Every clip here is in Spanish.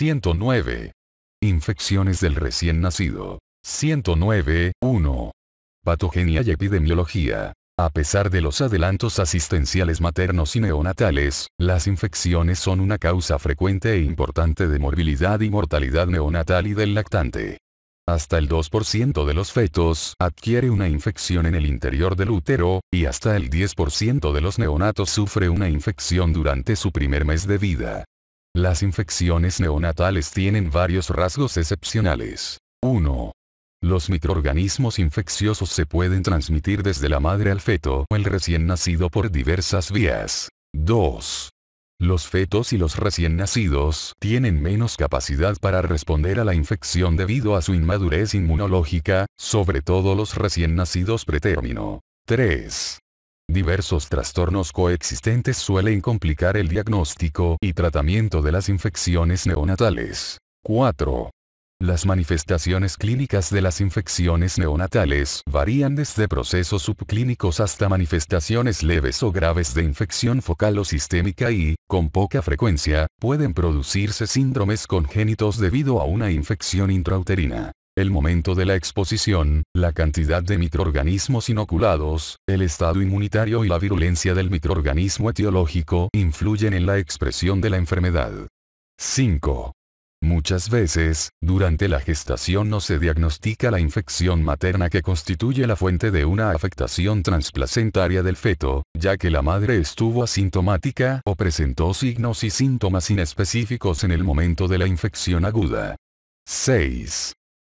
109. Infecciones del recién nacido. 109. 1. Patogenia y epidemiología. A pesar de los adelantos asistenciales maternos y neonatales, las infecciones son una causa frecuente e importante de morbilidad y mortalidad neonatal y del lactante. Hasta el 2% de los fetos adquiere una infección en el interior del útero, y hasta el 10% de los neonatos sufre una infección durante su primer mes de vida. Las infecciones neonatales tienen varios rasgos excepcionales. 1. Los microorganismos infecciosos se pueden transmitir desde la madre al feto o el recién nacido por diversas vías. 2. Los fetos y los recién nacidos tienen menos capacidad para responder a la infección debido a su inmadurez inmunológica, sobre todo los recién nacidos pretérmino. 3. Diversos trastornos coexistentes suelen complicar el diagnóstico y tratamiento de las infecciones neonatales. 4. Las manifestaciones clínicas de las infecciones neonatales varían desde procesos subclínicos hasta manifestaciones leves o graves de infección focal o sistémica y, con poca frecuencia, pueden producirse síndromes congénitos debido a una infección intrauterina el momento de la exposición, la cantidad de microorganismos inoculados, el estado inmunitario y la virulencia del microorganismo etiológico influyen en la expresión de la enfermedad. 5. Muchas veces, durante la gestación no se diagnostica la infección materna que constituye la fuente de una afectación transplacentaria del feto, ya que la madre estuvo asintomática o presentó signos y síntomas inespecíficos en el momento de la infección aguda. 6.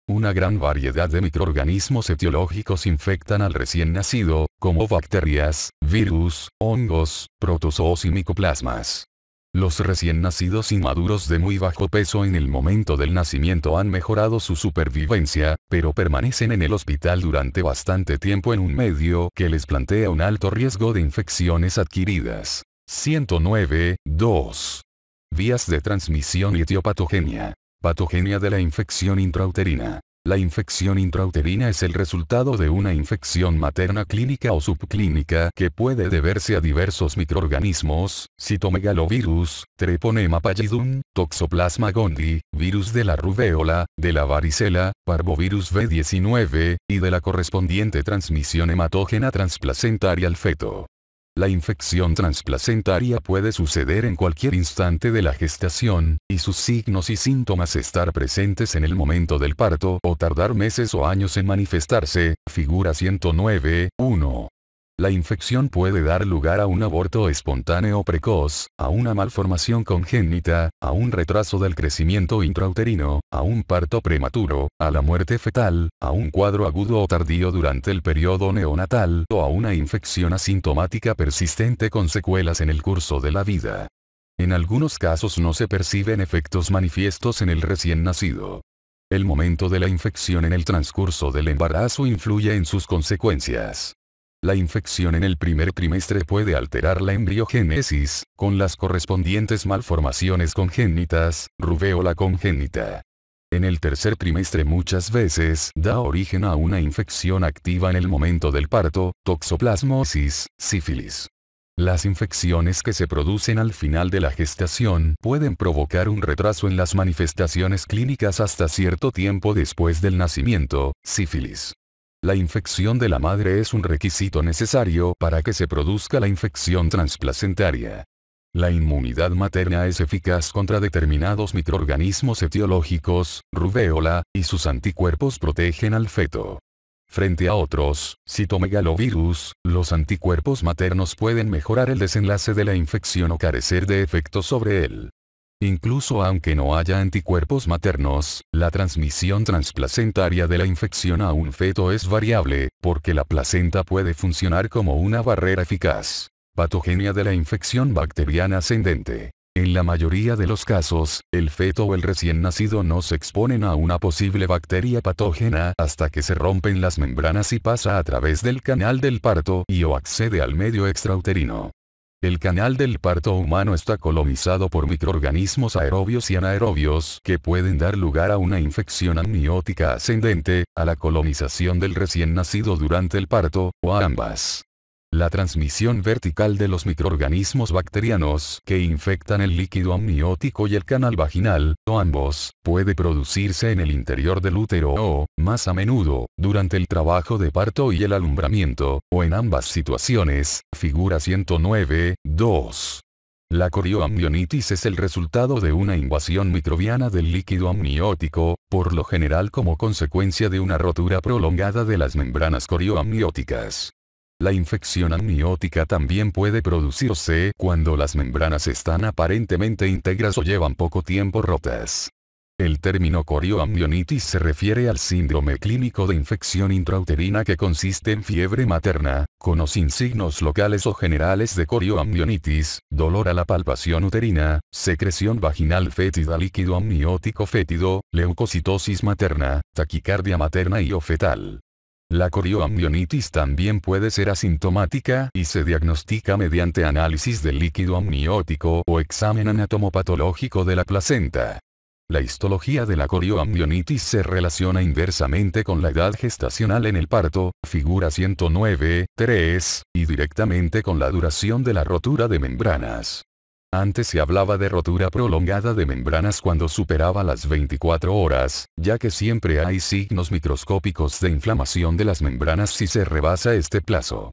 Una gran variedad de microorganismos etiológicos infectan al recién nacido, como bacterias, virus, hongos, protozoos y micoplasmas. Los recién nacidos inmaduros de muy bajo peso en el momento del nacimiento han mejorado su supervivencia, pero permanecen en el hospital durante bastante tiempo en un medio que les plantea un alto riesgo de infecciones adquiridas. 109.2. Vías de transmisión y etiopatogenia. Patogenia de la infección intrauterina. La infección intrauterina es el resultado de una infección materna clínica o subclínica que puede deberse a diversos microorganismos, citomegalovirus, treponema pallidum, toxoplasma gondii, virus de la rubéola, de la varicela, parvovirus B19, y de la correspondiente transmisión hematógena transplacentaria al feto. La infección transplacentaria puede suceder en cualquier instante de la gestación, y sus signos y síntomas estar presentes en el momento del parto o tardar meses o años en manifestarse, figura 109, 1. La infección puede dar lugar a un aborto espontáneo precoz, a una malformación congénita, a un retraso del crecimiento intrauterino, a un parto prematuro, a la muerte fetal, a un cuadro agudo o tardío durante el periodo neonatal o a una infección asintomática persistente con secuelas en el curso de la vida. En algunos casos no se perciben efectos manifiestos en el recién nacido. El momento de la infección en el transcurso del embarazo influye en sus consecuencias. La infección en el primer trimestre puede alterar la embriogénesis, con las correspondientes malformaciones congénitas, rubéola congénita. En el tercer trimestre muchas veces da origen a una infección activa en el momento del parto, toxoplasmosis, sífilis. Las infecciones que se producen al final de la gestación pueden provocar un retraso en las manifestaciones clínicas hasta cierto tiempo después del nacimiento, sífilis. La infección de la madre es un requisito necesario para que se produzca la infección transplacentaria. La inmunidad materna es eficaz contra determinados microorganismos etiológicos, rubéola, y sus anticuerpos protegen al feto. Frente a otros, citomegalovirus, los anticuerpos maternos pueden mejorar el desenlace de la infección o carecer de efecto sobre él. Incluso aunque no haya anticuerpos maternos, la transmisión transplacentaria de la infección a un feto es variable, porque la placenta puede funcionar como una barrera eficaz. Patogenia de la infección bacteriana ascendente. En la mayoría de los casos, el feto o el recién nacido no se exponen a una posible bacteria patógena hasta que se rompen las membranas y pasa a través del canal del parto y o accede al medio extrauterino. El canal del parto humano está colonizado por microorganismos aerobios y anaerobios que pueden dar lugar a una infección amniótica ascendente, a la colonización del recién nacido durante el parto, o a ambas. La transmisión vertical de los microorganismos bacterianos que infectan el líquido amniótico y el canal vaginal, o ambos, puede producirse en el interior del útero o, más a menudo, durante el trabajo de parto y el alumbramiento, o en ambas situaciones, figura 109, 2. La corioamnionitis es el resultado de una invasión microbiana del líquido amniótico, por lo general como consecuencia de una rotura prolongada de las membranas corioamnióticas. La infección amniótica también puede producirse cuando las membranas están aparentemente íntegras o llevan poco tiempo rotas. El término corioamnionitis se refiere al síndrome clínico de infección intrauterina que consiste en fiebre materna, con o sin signos locales o generales de corioamnionitis, dolor a la palpación uterina, secreción vaginal fétida líquido amniótico fétido, leucocitosis materna, taquicardia materna y o fetal. La corioamnionitis también puede ser asintomática y se diagnostica mediante análisis del líquido amniótico o examen anatomopatológico de la placenta. La histología de la corioamnionitis se relaciona inversamente con la edad gestacional en el parto, figura 109, 3, y directamente con la duración de la rotura de membranas. Antes se hablaba de rotura prolongada de membranas cuando superaba las 24 horas, ya que siempre hay signos microscópicos de inflamación de las membranas si se rebasa este plazo.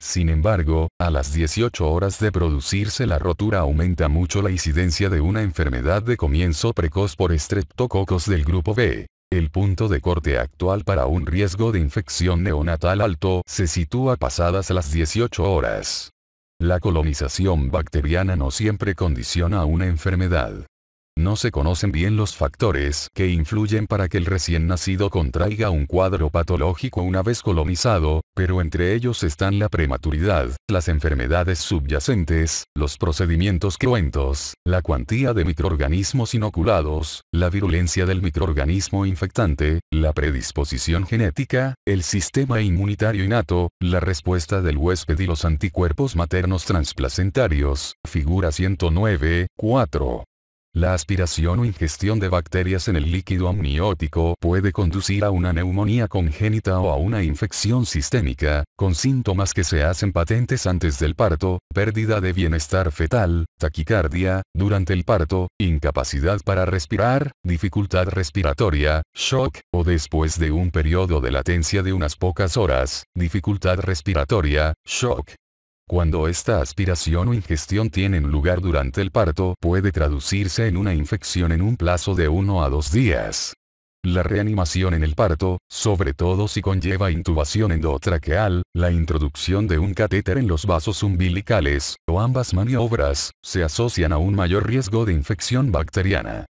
Sin embargo, a las 18 horas de producirse la rotura aumenta mucho la incidencia de una enfermedad de comienzo precoz por estreptococos del grupo B. El punto de corte actual para un riesgo de infección neonatal alto se sitúa pasadas las 18 horas. La colonización bacteriana no siempre condiciona a una enfermedad. No se conocen bien los factores que influyen para que el recién nacido contraiga un cuadro patológico una vez colonizado, pero entre ellos están la prematuridad, las enfermedades subyacentes, los procedimientos cruentos, la cuantía de microorganismos inoculados, la virulencia del microorganismo infectante, la predisposición genética, el sistema inmunitario innato, la respuesta del huésped y los anticuerpos maternos transplacentarios, figura 109, 4. La aspiración o ingestión de bacterias en el líquido amniótico puede conducir a una neumonía congénita o a una infección sistémica, con síntomas que se hacen patentes antes del parto, pérdida de bienestar fetal, taquicardia, durante el parto, incapacidad para respirar, dificultad respiratoria, shock, o después de un periodo de latencia de unas pocas horas, dificultad respiratoria, shock, cuando esta aspiración o ingestión tienen lugar durante el parto puede traducirse en una infección en un plazo de uno a dos días. La reanimación en el parto, sobre todo si conlleva intubación endotraqueal, la introducción de un catéter en los vasos umbilicales, o ambas maniobras, se asocian a un mayor riesgo de infección bacteriana.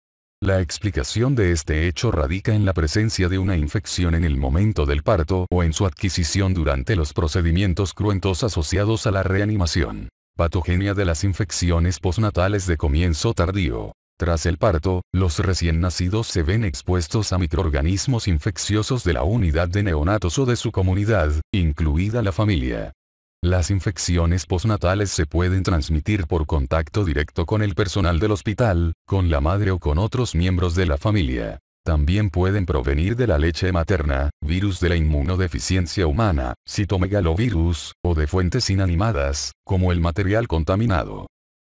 La explicación de este hecho radica en la presencia de una infección en el momento del parto o en su adquisición durante los procedimientos cruentos asociados a la reanimación. Patogenia de las infecciones postnatales de comienzo tardío. Tras el parto, los recién nacidos se ven expuestos a microorganismos infecciosos de la unidad de neonatos o de su comunidad, incluida la familia. Las infecciones postnatales se pueden transmitir por contacto directo con el personal del hospital, con la madre o con otros miembros de la familia. También pueden provenir de la leche materna, virus de la inmunodeficiencia humana, citomegalovirus, o de fuentes inanimadas, como el material contaminado.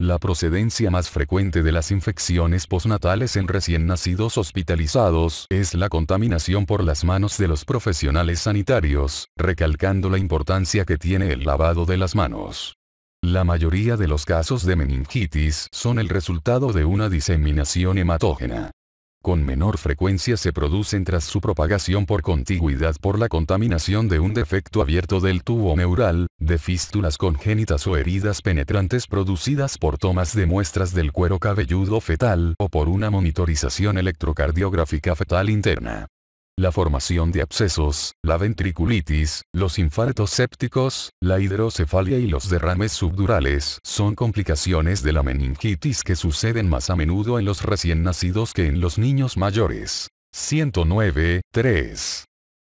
La procedencia más frecuente de las infecciones postnatales en recién nacidos hospitalizados es la contaminación por las manos de los profesionales sanitarios, recalcando la importancia que tiene el lavado de las manos. La mayoría de los casos de meningitis son el resultado de una diseminación hematógena con menor frecuencia se producen tras su propagación por contiguidad por la contaminación de un defecto abierto del tubo neural, de fístulas congénitas o heridas penetrantes producidas por tomas de muestras del cuero cabelludo fetal o por una monitorización electrocardiográfica fetal interna la formación de abscesos, la ventriculitis, los infartos sépticos, la hidrocefalia y los derrames subdurales son complicaciones de la meningitis que suceden más a menudo en los recién nacidos que en los niños mayores. 109.3.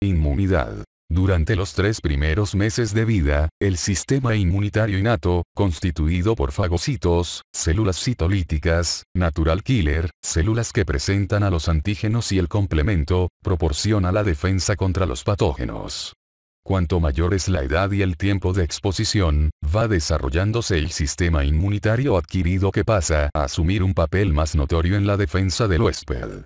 Inmunidad. Durante los tres primeros meses de vida, el sistema inmunitario innato, constituido por fagocitos, células citolíticas, natural killer, células que presentan a los antígenos y el complemento, proporciona la defensa contra los patógenos. Cuanto mayor es la edad y el tiempo de exposición, va desarrollándose el sistema inmunitario adquirido que pasa a asumir un papel más notorio en la defensa del huésped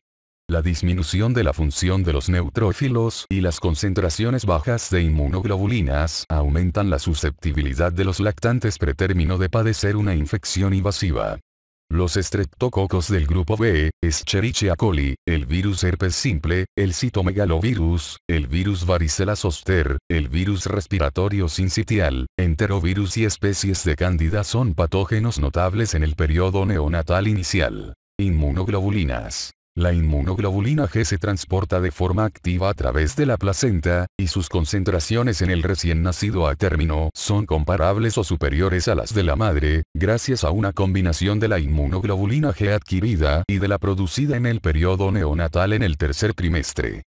la disminución de la función de los neutrófilos y las concentraciones bajas de inmunoglobulinas aumentan la susceptibilidad de los lactantes pretérmino de padecer una infección invasiva. Los estreptococos del grupo B, Escherichia coli, el virus herpes simple, el citomegalovirus, el virus varicela zoster, el virus respiratorio sincitial, enterovirus y especies de cándida son patógenos notables en el periodo neonatal inicial. Inmunoglobulinas la inmunoglobulina G se transporta de forma activa a través de la placenta, y sus concentraciones en el recién nacido a término son comparables o superiores a las de la madre, gracias a una combinación de la inmunoglobulina G adquirida y de la producida en el periodo neonatal en el tercer trimestre.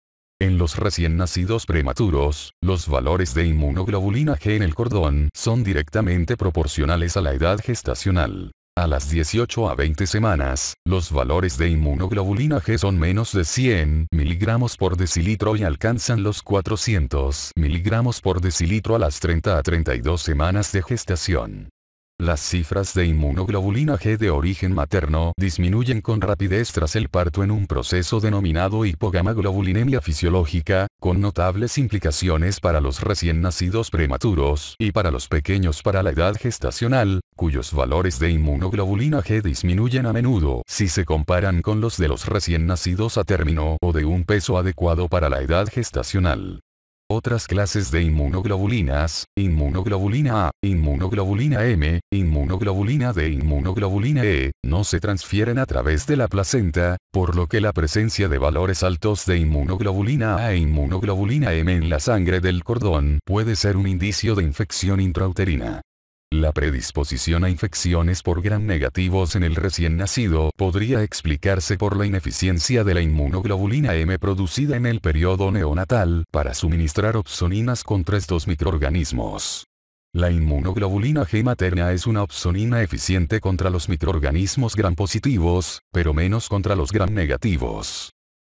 En los recién nacidos prematuros, los valores de inmunoglobulina G en el cordón son directamente proporcionales a la edad gestacional. A las 18 a 20 semanas, los valores de inmunoglobulina G son menos de 100 miligramos por decilitro y alcanzan los 400 miligramos por decilitro a las 30 a 32 semanas de gestación. Las cifras de inmunoglobulina G de origen materno disminuyen con rapidez tras el parto en un proceso denominado hipogamaglobulinemia fisiológica, con notables implicaciones para los recién nacidos prematuros y para los pequeños para la edad gestacional, cuyos valores de inmunoglobulina G disminuyen a menudo si se comparan con los de los recién nacidos a término o de un peso adecuado para la edad gestacional. Otras clases de inmunoglobulinas, inmunoglobulina A, inmunoglobulina M, inmunoglobulina D, inmunoglobulina E, no se transfieren a través de la placenta, por lo que la presencia de valores altos de inmunoglobulina A e inmunoglobulina M en la sangre del cordón puede ser un indicio de infección intrauterina. La predisposición a infecciones por gran negativos en el recién nacido podría explicarse por la ineficiencia de la inmunoglobulina M producida en el periodo neonatal para suministrar opsoninas contra estos microorganismos. La inmunoglobulina G materna es una opsonina eficiente contra los microorganismos gram positivos, pero menos contra los gram negativos.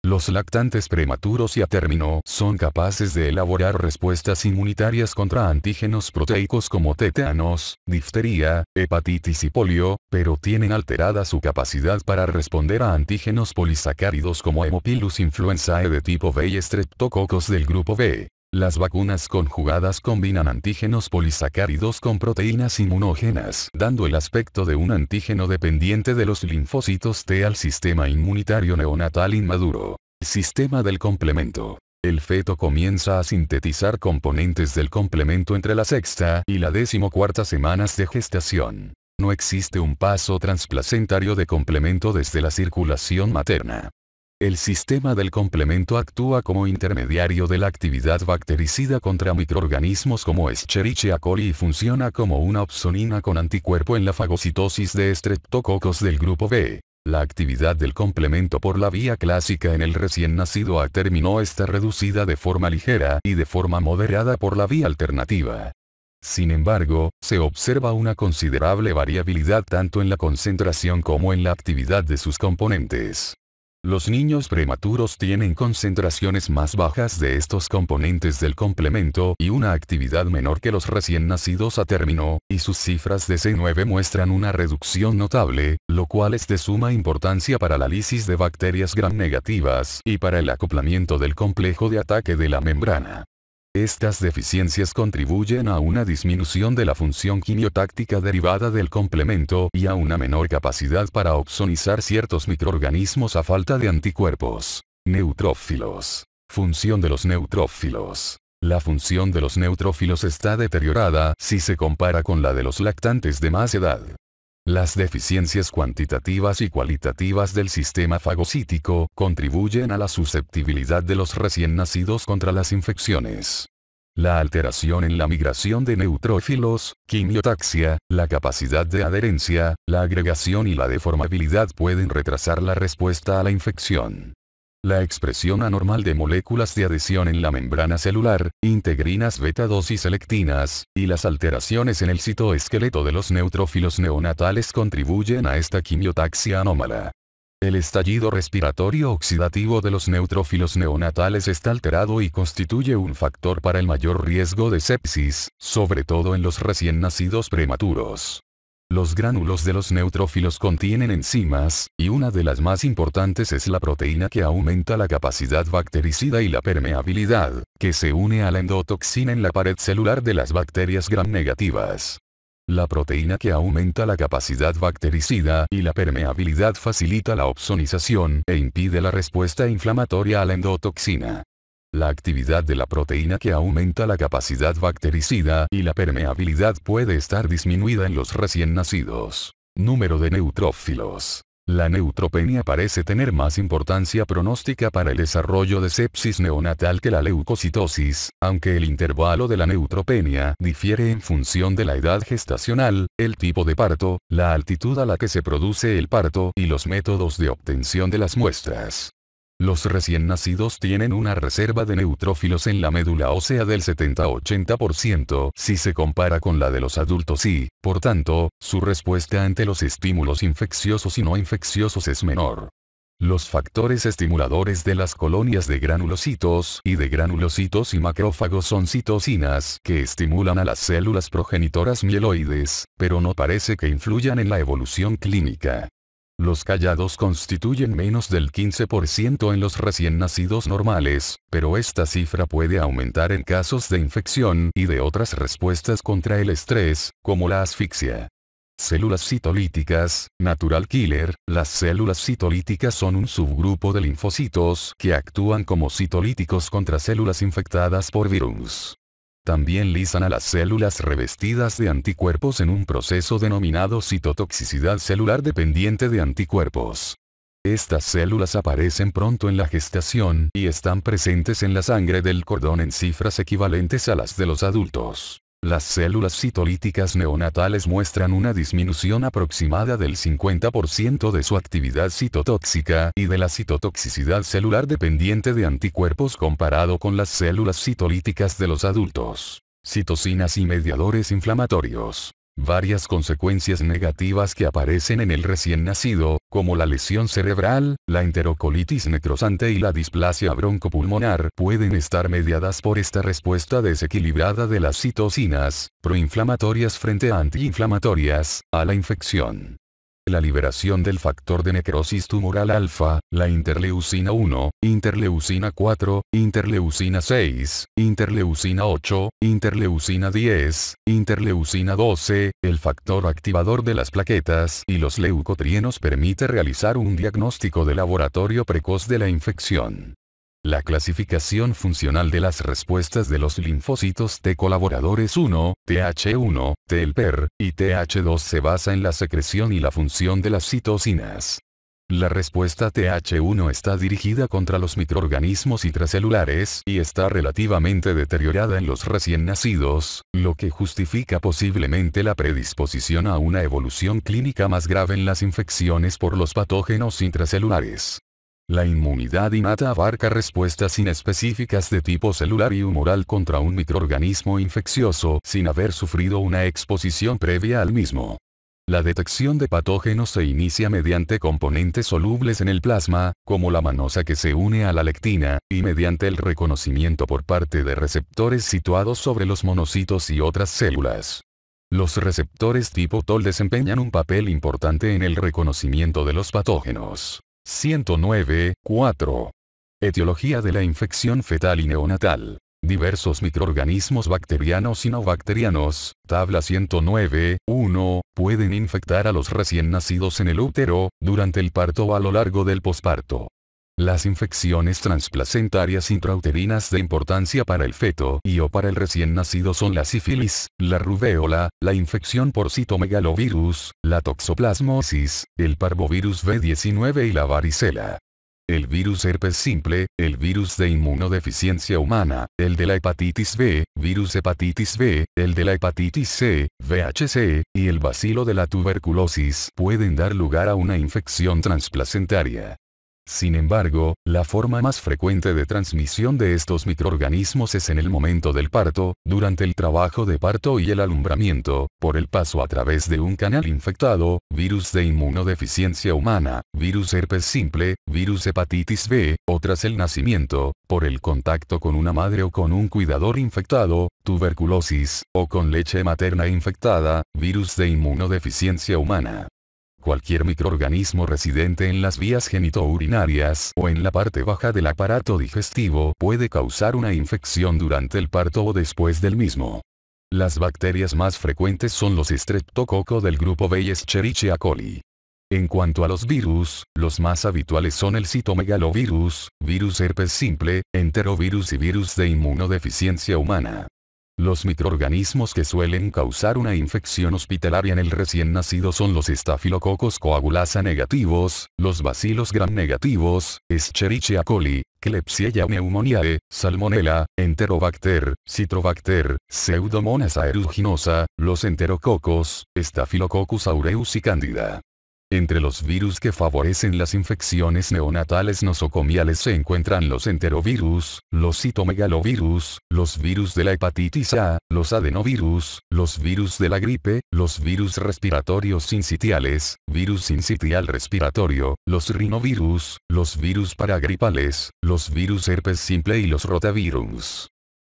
Los lactantes prematuros y a término son capaces de elaborar respuestas inmunitarias contra antígenos proteicos como tétanos, difteria, hepatitis y polio, pero tienen alterada su capacidad para responder a antígenos polisacáridos como Hemopilus influenzae de tipo B y Streptococcus del grupo B. Las vacunas conjugadas combinan antígenos polisacáridos con proteínas inmunógenas, dando el aspecto de un antígeno dependiente de los linfocitos T al sistema inmunitario neonatal inmaduro. Sistema del complemento. El feto comienza a sintetizar componentes del complemento entre la sexta y la decimocuarta semanas de gestación. No existe un paso transplacentario de complemento desde la circulación materna. El sistema del complemento actúa como intermediario de la actividad bactericida contra microorganismos como Escherichia coli y funciona como una opsonina con anticuerpo en la fagocitosis de estreptococos del grupo B. La actividad del complemento por la vía clásica en el recién nacido A terminó está reducida de forma ligera y de forma moderada por la vía alternativa. Sin embargo, se observa una considerable variabilidad tanto en la concentración como en la actividad de sus componentes. Los niños prematuros tienen concentraciones más bajas de estos componentes del complemento y una actividad menor que los recién nacidos a término, y sus cifras de C9 muestran una reducción notable, lo cual es de suma importancia para la lisis de bacterias gram negativas y para el acoplamiento del complejo de ataque de la membrana. Estas deficiencias contribuyen a una disminución de la función quimiotáctica derivada del complemento y a una menor capacidad para opsonizar ciertos microorganismos a falta de anticuerpos. Neutrófilos. Función de los neutrófilos. La función de los neutrófilos está deteriorada si se compara con la de los lactantes de más edad. Las deficiencias cuantitativas y cualitativas del sistema fagocítico contribuyen a la susceptibilidad de los recién nacidos contra las infecciones. La alteración en la migración de neutrófilos, quimiotaxia, la capacidad de adherencia, la agregación y la deformabilidad pueden retrasar la respuesta a la infección. La expresión anormal de moléculas de adhesión en la membrana celular, integrinas beta 2 y selectinas, y las alteraciones en el citoesqueleto de los neutrófilos neonatales contribuyen a esta quimiotaxia anómala. El estallido respiratorio oxidativo de los neutrófilos neonatales está alterado y constituye un factor para el mayor riesgo de sepsis, sobre todo en los recién nacidos prematuros. Los gránulos de los neutrófilos contienen enzimas, y una de las más importantes es la proteína que aumenta la capacidad bactericida y la permeabilidad, que se une a la endotoxina en la pared celular de las bacterias gram negativas. La proteína que aumenta la capacidad bactericida y la permeabilidad facilita la opsonización e impide la respuesta inflamatoria a la endotoxina. La actividad de la proteína que aumenta la capacidad bactericida y la permeabilidad puede estar disminuida en los recién nacidos. Número de neutrófilos. La neutropenia parece tener más importancia pronóstica para el desarrollo de sepsis neonatal que la leucocitosis, aunque el intervalo de la neutropenia difiere en función de la edad gestacional, el tipo de parto, la altitud a la que se produce el parto y los métodos de obtención de las muestras. Los recién nacidos tienen una reserva de neutrófilos en la médula ósea del 70-80% si se compara con la de los adultos y, por tanto, su respuesta ante los estímulos infecciosos y no infecciosos es menor. Los factores estimuladores de las colonias de granulocitos y de granulocitos y macrófagos son citocinas que estimulan a las células progenitoras mieloides, pero no parece que influyan en la evolución clínica. Los callados constituyen menos del 15% en los recién nacidos normales, pero esta cifra puede aumentar en casos de infección y de otras respuestas contra el estrés, como la asfixia. Células citolíticas, natural killer, las células citolíticas son un subgrupo de linfocitos que actúan como citolíticos contra células infectadas por virus. También lisan a las células revestidas de anticuerpos en un proceso denominado citotoxicidad celular dependiente de anticuerpos. Estas células aparecen pronto en la gestación y están presentes en la sangre del cordón en cifras equivalentes a las de los adultos. Las células citolíticas neonatales muestran una disminución aproximada del 50% de su actividad citotóxica y de la citotoxicidad celular dependiente de anticuerpos comparado con las células citolíticas de los adultos. Citocinas y mediadores inflamatorios varias consecuencias negativas que aparecen en el recién nacido, como la lesión cerebral, la enterocolitis necrosante y la displasia broncopulmonar pueden estar mediadas por esta respuesta desequilibrada de las citocinas, proinflamatorias frente a antiinflamatorias, a la infección la liberación del factor de necrosis tumoral alfa, la interleucina 1, interleucina 4, interleucina 6, interleucina 8, interleucina 10, interleucina 12, el factor activador de las plaquetas y los leucotrienos permite realizar un diagnóstico de laboratorio precoz de la infección. La clasificación funcional de las respuestas de los linfocitos T colaboradores 1, TH1, TLPER, y TH2 se basa en la secreción y la función de las citocinas. La respuesta TH1 está dirigida contra los microorganismos intracelulares y está relativamente deteriorada en los recién nacidos, lo que justifica posiblemente la predisposición a una evolución clínica más grave en las infecciones por los patógenos intracelulares. La inmunidad innata abarca respuestas inespecíficas de tipo celular y humoral contra un microorganismo infeccioso sin haber sufrido una exposición previa al mismo. La detección de patógenos se inicia mediante componentes solubles en el plasma, como la manosa que se une a la lectina, y mediante el reconocimiento por parte de receptores situados sobre los monocitos y otras células. Los receptores tipo TOL desempeñan un papel importante en el reconocimiento de los patógenos. 109.4. Etiología de la infección fetal y neonatal. Diversos microorganismos bacterianos y no bacterianos, tabla 109.1, pueden infectar a los recién nacidos en el útero, durante el parto o a lo largo del posparto. Las infecciones transplacentarias intrauterinas de importancia para el feto y o para el recién nacido son la sífilis, la rubéola, la infección por citomegalovirus, la toxoplasmosis, el parvovirus B19 y la varicela. El virus herpes simple, el virus de inmunodeficiencia humana, el de la hepatitis B, virus hepatitis B, el de la hepatitis C, VHC, y el bacilo de la tuberculosis pueden dar lugar a una infección transplacentaria. Sin embargo, la forma más frecuente de transmisión de estos microorganismos es en el momento del parto, durante el trabajo de parto y el alumbramiento, por el paso a través de un canal infectado, virus de inmunodeficiencia humana, virus herpes simple, virus hepatitis B, o tras el nacimiento, por el contacto con una madre o con un cuidador infectado, tuberculosis, o con leche materna infectada, virus de inmunodeficiencia humana. Cualquier microorganismo residente en las vías genitourinarias o en la parte baja del aparato digestivo puede causar una infección durante el parto o después del mismo. Las bacterias más frecuentes son los estreptococo del grupo B y Escherichia coli. En cuanto a los virus, los más habituales son el citomegalovirus, virus herpes simple, enterovirus y virus de inmunodeficiencia humana. Los microorganismos que suelen causar una infección hospitalaria en el recién nacido son los estafilococos coagulasa negativos, los bacilos gram negativos, Escherichia coli, Klebsiella pneumoniae, Salmonella, Enterobacter, Citrobacter, Pseudomonas aeruginosa, los enterococos, Staphylococcus aureus y Candida. Entre los virus que favorecen las infecciones neonatales nosocomiales se encuentran los enterovirus, los citomegalovirus, los virus de la hepatitis A, los adenovirus, los virus de la gripe, los virus respiratorios sincitiales, virus sincitial respiratorio, los rinovirus, los virus paragripales, los virus herpes simple y los rotavirus.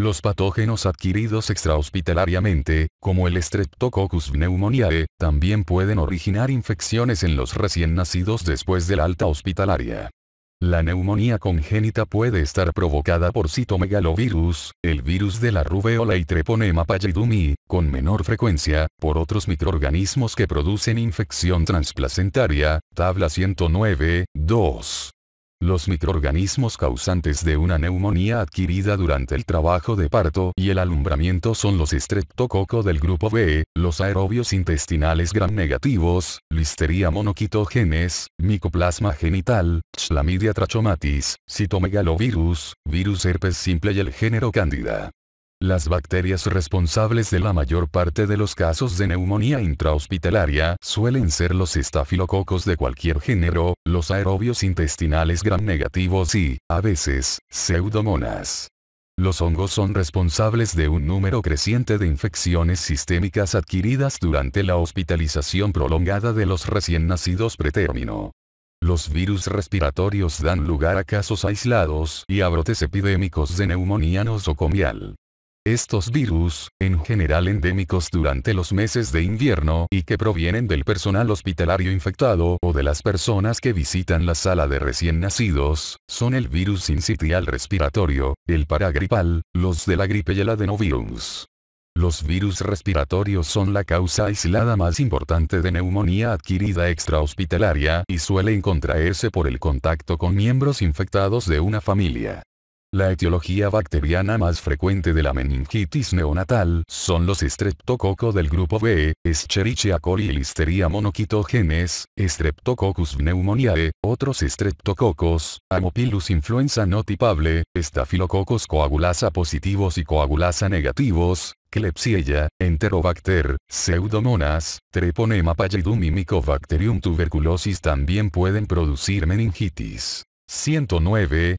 Los patógenos adquiridos extrahospitalariamente, como el Streptococcus pneumoniae, también pueden originar infecciones en los recién nacidos después de la alta hospitalaria. La neumonía congénita puede estar provocada por citomegalovirus, el virus de la rubeola y treponema pallidumi, con menor frecuencia, por otros microorganismos que producen infección transplacentaria, tabla 109, 2 los microorganismos causantes de una neumonía adquirida durante el trabajo de parto y el alumbramiento son los estreptococo del grupo B, los aerobios intestinales gram negativos, listeria monoquitogenes, micoplasma genital, chlamydia trachomatis, citomegalovirus, virus herpes simple y el género cándida. Las bacterias responsables de la mayor parte de los casos de neumonía intrahospitalaria suelen ser los estafilococos de cualquier género, los aerobios intestinales gram negativos y, a veces, pseudomonas. Los hongos son responsables de un número creciente de infecciones sistémicas adquiridas durante la hospitalización prolongada de los recién nacidos pretérmino. Los virus respiratorios dan lugar a casos aislados y a brotes epidémicos de neumonía nosocomial. Estos virus, en general endémicos durante los meses de invierno y que provienen del personal hospitalario infectado o de las personas que visitan la sala de recién nacidos, son el virus insitial respiratorio, el paragripal, los de la gripe y el adenovirus. Los virus respiratorios son la causa aislada más importante de neumonía adquirida extrahospitalaria y suelen contraerse por el contacto con miembros infectados de una familia. La etiología bacteriana más frecuente de la meningitis neonatal son los streptococo del grupo B, Escherichia coli y Listeria monoquitogenes, Streptococcus pneumoniae, otros streptococos, Amopilus influenza no tipable, Staphylococcus coagulasa positivos y coagulasa negativos, Klebsiella, Enterobacter, Pseudomonas, Treponema pallidum y Mycobacterium tuberculosis también pueden producir meningitis. 109,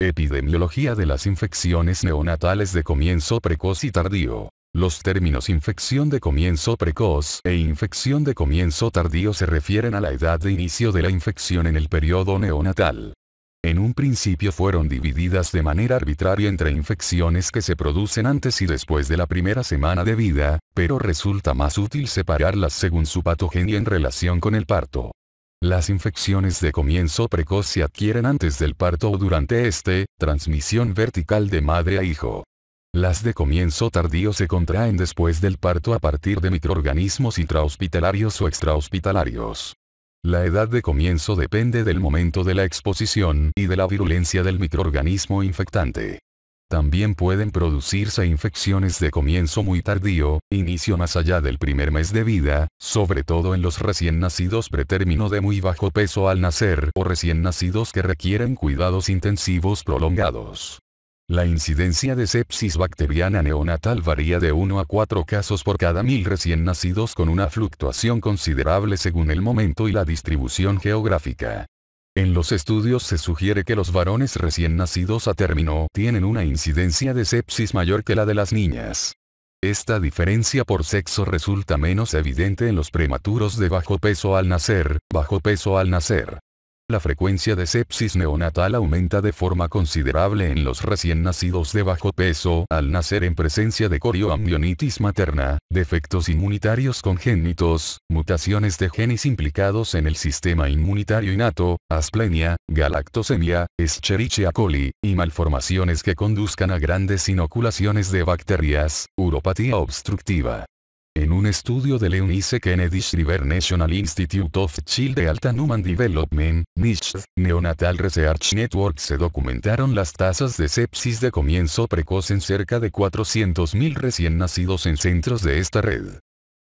Epidemiología de las infecciones neonatales de comienzo precoz y tardío. Los términos infección de comienzo precoz e infección de comienzo tardío se refieren a la edad de inicio de la infección en el periodo neonatal. En un principio fueron divididas de manera arbitraria entre infecciones que se producen antes y después de la primera semana de vida, pero resulta más útil separarlas según su patogenia en relación con el parto. Las infecciones de comienzo precoz se adquieren antes del parto o durante este, transmisión vertical de madre a hijo. Las de comienzo tardío se contraen después del parto a partir de microorganismos intrahospitalarios o extrahospitalarios. La edad de comienzo depende del momento de la exposición y de la virulencia del microorganismo infectante. También pueden producirse infecciones de comienzo muy tardío, inicio más allá del primer mes de vida, sobre todo en los recién nacidos pretérmino de muy bajo peso al nacer o recién nacidos que requieren cuidados intensivos prolongados. La incidencia de sepsis bacteriana neonatal varía de 1 a 4 casos por cada mil recién nacidos con una fluctuación considerable según el momento y la distribución geográfica. En los estudios se sugiere que los varones recién nacidos a término tienen una incidencia de sepsis mayor que la de las niñas. Esta diferencia por sexo resulta menos evidente en los prematuros de bajo peso al nacer, bajo peso al nacer. La frecuencia de sepsis neonatal aumenta de forma considerable en los recién nacidos de bajo peso al nacer en presencia de corioamnionitis materna, defectos inmunitarios congénitos, mutaciones de genes implicados en el sistema inmunitario innato, asplenia, galactosemia, Escherichia coli, y malformaciones que conduzcan a grandes inoculaciones de bacterias, uropatía obstructiva. En un estudio de Leonice Kennedy Shriver National Institute of Child and Human Development, NICHD, Neonatal Research Network se documentaron las tasas de sepsis de comienzo precoz en cerca de 400.000 recién nacidos en centros de esta red.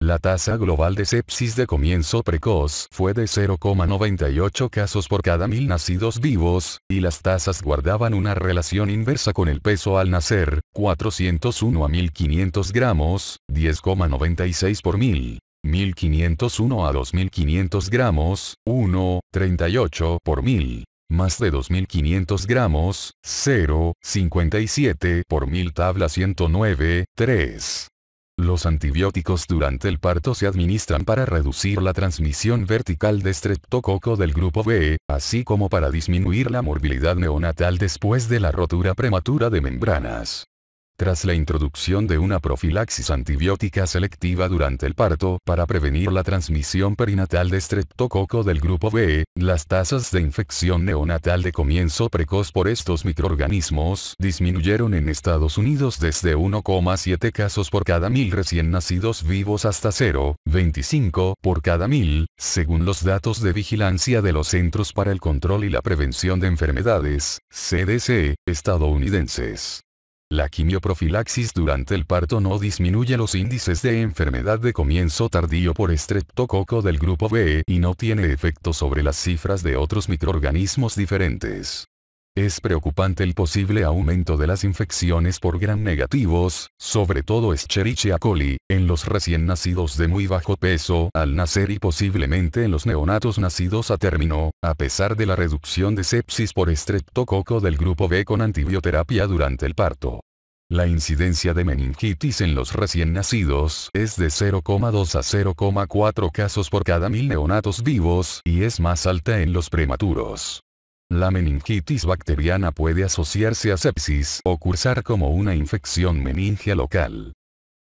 La tasa global de sepsis de comienzo precoz fue de 0,98 casos por cada mil nacidos vivos, y las tasas guardaban una relación inversa con el peso al nacer, 401 a 1500 gramos, 10,96 por mil. 1501 a 2500 gramos, 1,38 por mil más de 2.500 gramos, 0,57 por mil tabla 109, 3. Los antibióticos durante el parto se administran para reducir la transmisión vertical de streptococo del grupo B, así como para disminuir la morbilidad neonatal después de la rotura prematura de membranas tras la introducción de una profilaxis antibiótica selectiva durante el parto para prevenir la transmisión perinatal de estreptococo del grupo B, las tasas de infección neonatal de comienzo precoz por estos microorganismos disminuyeron en Estados Unidos desde 1,7 casos por cada mil recién nacidos vivos hasta 0,25 por cada mil, según los datos de vigilancia de los Centros para el Control y la Prevención de Enfermedades, CDC, estadounidenses. La quimioprofilaxis durante el parto no disminuye los índices de enfermedad de comienzo tardío por estreptococo del grupo B y no tiene efecto sobre las cifras de otros microorganismos diferentes. Es preocupante el posible aumento de las infecciones por gran negativos, sobre todo Escherichia coli, en los recién nacidos de muy bajo peso al nacer y posiblemente en los neonatos nacidos a término, a pesar de la reducción de sepsis por estreptococo del grupo B con antibioterapia durante el parto. La incidencia de meningitis en los recién nacidos es de 0,2 a 0,4 casos por cada mil neonatos vivos y es más alta en los prematuros. La meningitis bacteriana puede asociarse a sepsis o cursar como una infección meningia local.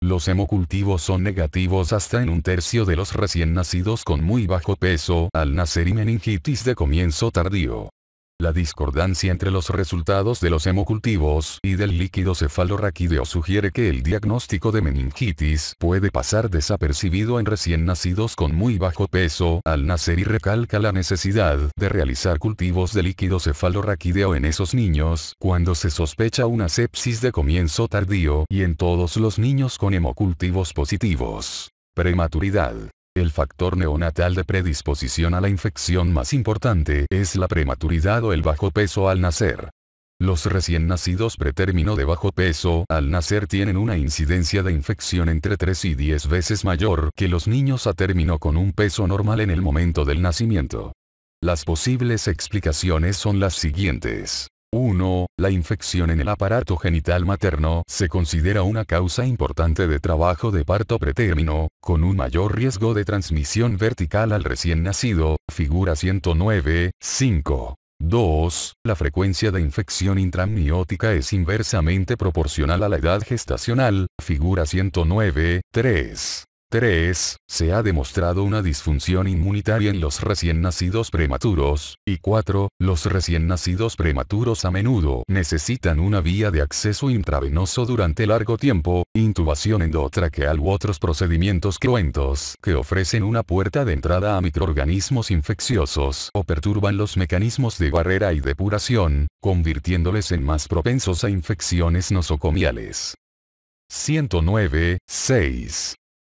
Los hemocultivos son negativos hasta en un tercio de los recién nacidos con muy bajo peso al nacer y meningitis de comienzo tardío. La discordancia entre los resultados de los hemocultivos y del líquido cefalorraquídeo sugiere que el diagnóstico de meningitis puede pasar desapercibido en recién nacidos con muy bajo peso al nacer y recalca la necesidad de realizar cultivos de líquido cefalorraquídeo en esos niños cuando se sospecha una sepsis de comienzo tardío y en todos los niños con hemocultivos positivos. Prematuridad. El factor neonatal de predisposición a la infección más importante es la prematuridad o el bajo peso al nacer. Los recién nacidos pretérmino de bajo peso al nacer tienen una incidencia de infección entre 3 y 10 veces mayor que los niños a término con un peso normal en el momento del nacimiento. Las posibles explicaciones son las siguientes. 1. La infección en el aparato genital materno se considera una causa importante de trabajo de parto pretérmino, con un mayor riesgo de transmisión vertical al recién nacido, figura 109, 5. 2. La frecuencia de infección intramniótica es inversamente proporcional a la edad gestacional, figura 109, 3. 3. Se ha demostrado una disfunción inmunitaria en los recién nacidos prematuros. Y 4. Los recién nacidos prematuros a menudo necesitan una vía de acceso intravenoso durante largo tiempo, intubación endotraqueal u otros procedimientos cruentos que ofrecen una puerta de entrada a microorganismos infecciosos o perturban los mecanismos de barrera y depuración, convirtiéndoles en más propensos a infecciones nosocomiales. 109, 6.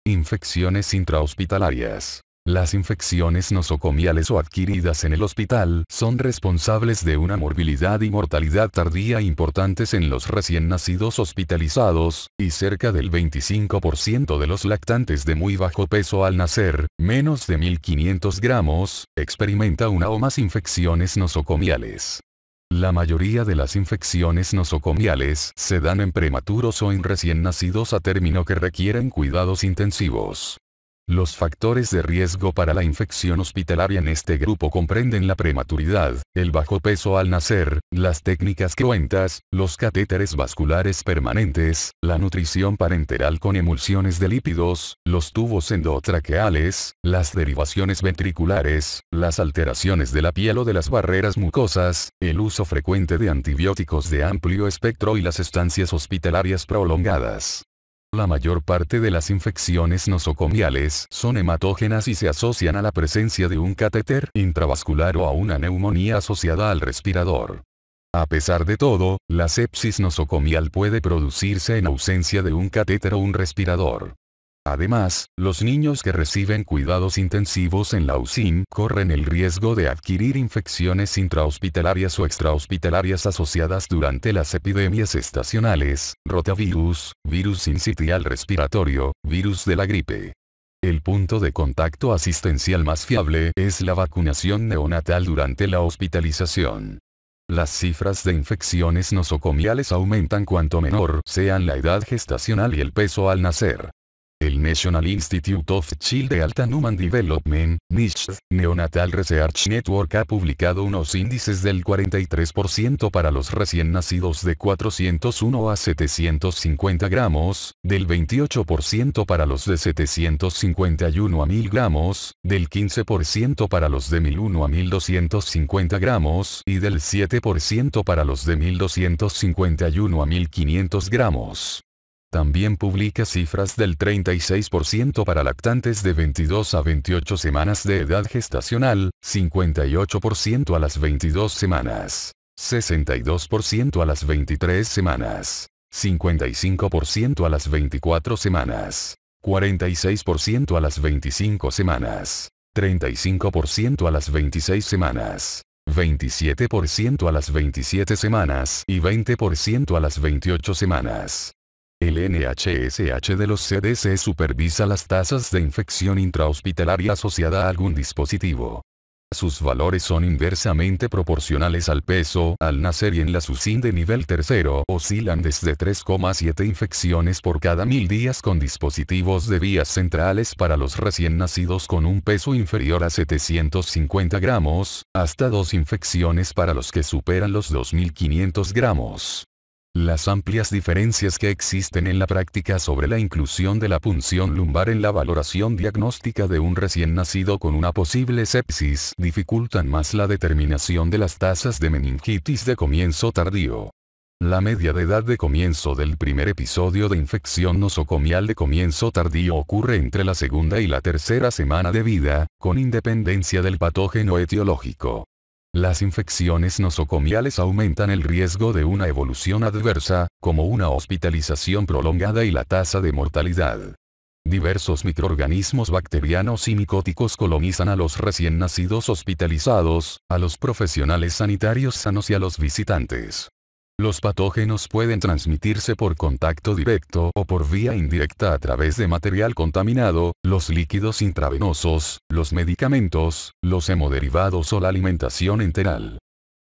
Infecciones intrahospitalarias. Las infecciones nosocomiales o adquiridas en el hospital son responsables de una morbilidad y mortalidad tardía importantes en los recién nacidos hospitalizados, y cerca del 25% de los lactantes de muy bajo peso al nacer, menos de 1500 gramos, experimenta una o más infecciones nosocomiales. La mayoría de las infecciones nosocomiales se dan en prematuros o en recién nacidos a término que requieren cuidados intensivos. Los factores de riesgo para la infección hospitalaria en este grupo comprenden la prematuridad, el bajo peso al nacer, las técnicas cruentas, los catéteres vasculares permanentes, la nutrición parenteral con emulsiones de lípidos, los tubos endotraqueales, las derivaciones ventriculares, las alteraciones de la piel o de las barreras mucosas, el uso frecuente de antibióticos de amplio espectro y las estancias hospitalarias prolongadas. La mayor parte de las infecciones nosocomiales son hematógenas y se asocian a la presencia de un catéter intravascular o a una neumonía asociada al respirador. A pesar de todo, la sepsis nosocomial puede producirse en ausencia de un catéter o un respirador. Además, los niños que reciben cuidados intensivos en la USIN corren el riesgo de adquirir infecciones intrahospitalarias o extrahospitalarias asociadas durante las epidemias estacionales, rotavirus, virus insitial respiratorio, virus de la gripe. El punto de contacto asistencial más fiable es la vacunación neonatal durante la hospitalización. Las cifras de infecciones nosocomiales aumentan cuanto menor sean la edad gestacional y el peso al nacer el National Institute of Child Health and Human Development, NIST, Neonatal Research Network ha publicado unos índices del 43% para los recién nacidos de 401 a 750 gramos, del 28% para los de 751 a 1000 gramos, del 15% para los de 1001 a 1250 gramos y del 7% para los de 1251 a 1500 gramos. También publica cifras del 36% para lactantes de 22 a 28 semanas de edad gestacional, 58% a las 22 semanas, 62% a las 23 semanas, 55% a las 24 semanas, 46% a las 25 semanas, 35% a las 26 semanas, 27% a las 27 semanas y 20% a las 28 semanas. El NHSH de los CDC supervisa las tasas de infección intrahospitalaria asociada a algún dispositivo. Sus valores son inversamente proporcionales al peso al nacer y en la SUSIN de nivel tercero oscilan desde 3,7 infecciones por cada mil días con dispositivos de vías centrales para los recién nacidos con un peso inferior a 750 gramos, hasta dos infecciones para los que superan los 2.500 gramos. Las amplias diferencias que existen en la práctica sobre la inclusión de la punción lumbar en la valoración diagnóstica de un recién nacido con una posible sepsis dificultan más la determinación de las tasas de meningitis de comienzo tardío. La media de edad de comienzo del primer episodio de infección nosocomial de comienzo tardío ocurre entre la segunda y la tercera semana de vida, con independencia del patógeno etiológico. Las infecciones nosocomiales aumentan el riesgo de una evolución adversa, como una hospitalización prolongada y la tasa de mortalidad. Diversos microorganismos bacterianos y micóticos colonizan a los recién nacidos hospitalizados, a los profesionales sanitarios sanos y a los visitantes. Los patógenos pueden transmitirse por contacto directo o por vía indirecta a través de material contaminado, los líquidos intravenosos, los medicamentos, los hemoderivados o la alimentación enteral.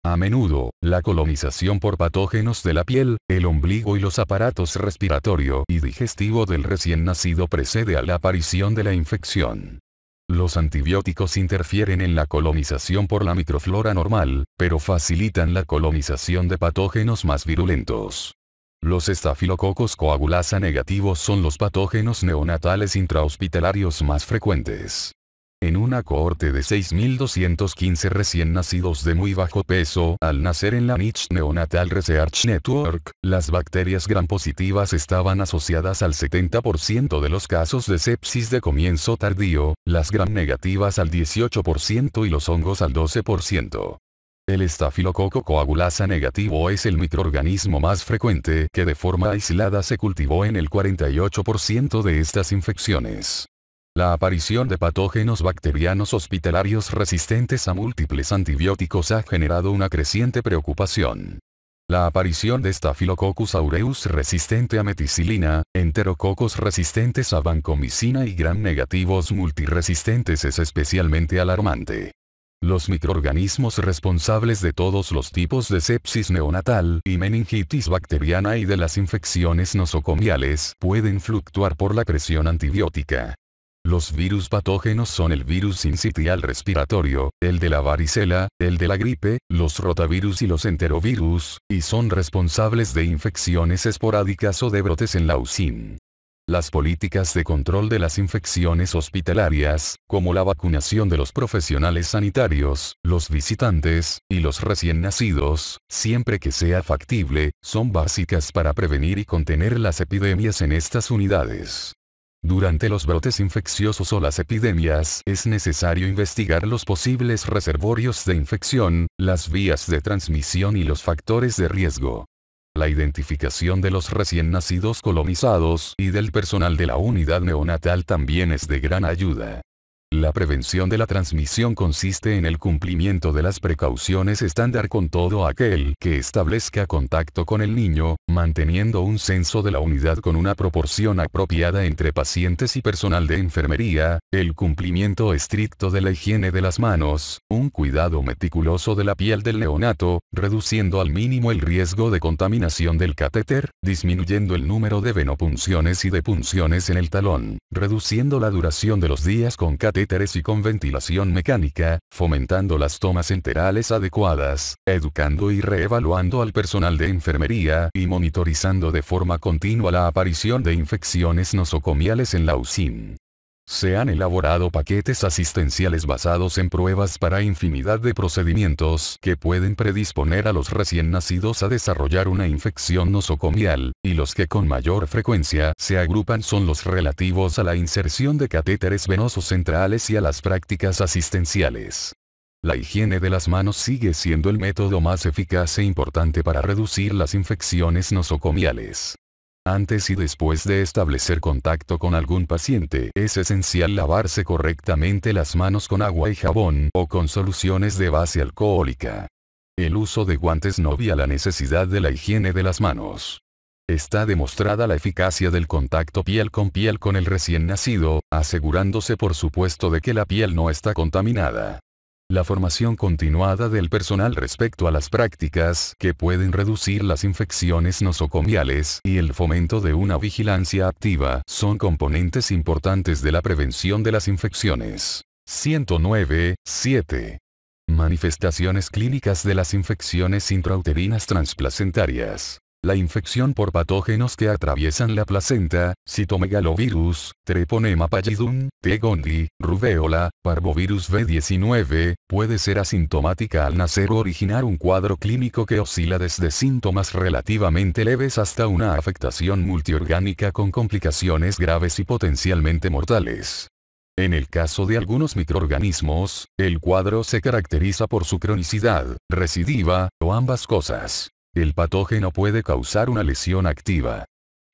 A menudo, la colonización por patógenos de la piel, el ombligo y los aparatos respiratorio y digestivo del recién nacido precede a la aparición de la infección. Los antibióticos interfieren en la colonización por la microflora normal, pero facilitan la colonización de patógenos más virulentos. Los estafilococos coagulasa negativos son los patógenos neonatales intrahospitalarios más frecuentes en una cohorte de 6.215 recién nacidos de muy bajo peso al nacer en la Niche Neonatal Research Network, las bacterias gram positivas estaban asociadas al 70% de los casos de sepsis de comienzo tardío, las gram negativas al 18% y los hongos al 12%. El estafilococo coagulasa negativo es el microorganismo más frecuente que de forma aislada se cultivó en el 48% de estas infecciones. La aparición de patógenos bacterianos hospitalarios resistentes a múltiples antibióticos ha generado una creciente preocupación. La aparición de Staphylococcus aureus resistente a meticilina, enterococos resistentes a vancomicina y gramnegativos negativos multiresistentes es especialmente alarmante. Los microorganismos responsables de todos los tipos de sepsis neonatal y meningitis bacteriana y de las infecciones nosocomiales pueden fluctuar por la presión antibiótica. Los virus patógenos son el virus incitial respiratorio, el de la varicela, el de la gripe, los rotavirus y los enterovirus, y son responsables de infecciones esporádicas o de brotes en la usina. Las políticas de control de las infecciones hospitalarias, como la vacunación de los profesionales sanitarios, los visitantes, y los recién nacidos, siempre que sea factible, son básicas para prevenir y contener las epidemias en estas unidades. Durante los brotes infecciosos o las epidemias es necesario investigar los posibles reservorios de infección, las vías de transmisión y los factores de riesgo. La identificación de los recién nacidos colonizados y del personal de la unidad neonatal también es de gran ayuda. La prevención de la transmisión consiste en el cumplimiento de las precauciones estándar con todo aquel que establezca contacto con el niño, manteniendo un censo de la unidad con una proporción apropiada entre pacientes y personal de enfermería, el cumplimiento estricto de la higiene de las manos, un cuidado meticuloso de la piel del neonato, reduciendo al mínimo el riesgo de contaminación del catéter, disminuyendo el número de venopunciones y de punciones en el talón, reduciendo la duración de los días con catéter y con ventilación mecánica, fomentando las tomas enterales adecuadas, educando y reevaluando al personal de enfermería y monitorizando de forma continua la aparición de infecciones nosocomiales en la USIN. Se han elaborado paquetes asistenciales basados en pruebas para infinidad de procedimientos que pueden predisponer a los recién nacidos a desarrollar una infección nosocomial, y los que con mayor frecuencia se agrupan son los relativos a la inserción de catéteres venosos centrales y a las prácticas asistenciales. La higiene de las manos sigue siendo el método más eficaz e importante para reducir las infecciones nosocomiales. Antes y después de establecer contacto con algún paciente es esencial lavarse correctamente las manos con agua y jabón o con soluciones de base alcohólica. El uso de guantes no vía la necesidad de la higiene de las manos. Está demostrada la eficacia del contacto piel con piel con el recién nacido, asegurándose por supuesto de que la piel no está contaminada la formación continuada del personal respecto a las prácticas que pueden reducir las infecciones nosocomiales y el fomento de una vigilancia activa son componentes importantes de la prevención de las infecciones. 109.7 Manifestaciones clínicas de las infecciones intrauterinas transplacentarias. La infección por patógenos que atraviesan la placenta, citomegalovirus, treponema pallidum, T. gondii, rubeola, parvovirus B19, puede ser asintomática al nacer o originar un cuadro clínico que oscila desde síntomas relativamente leves hasta una afectación multiorgánica con complicaciones graves y potencialmente mortales. En el caso de algunos microorganismos, el cuadro se caracteriza por su cronicidad, recidiva, o ambas cosas. El patógeno puede causar una lesión activa.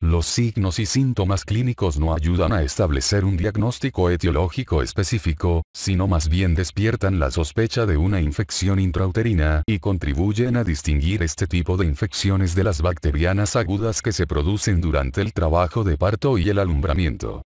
Los signos y síntomas clínicos no ayudan a establecer un diagnóstico etiológico específico, sino más bien despiertan la sospecha de una infección intrauterina y contribuyen a distinguir este tipo de infecciones de las bacterianas agudas que se producen durante el trabajo de parto y el alumbramiento.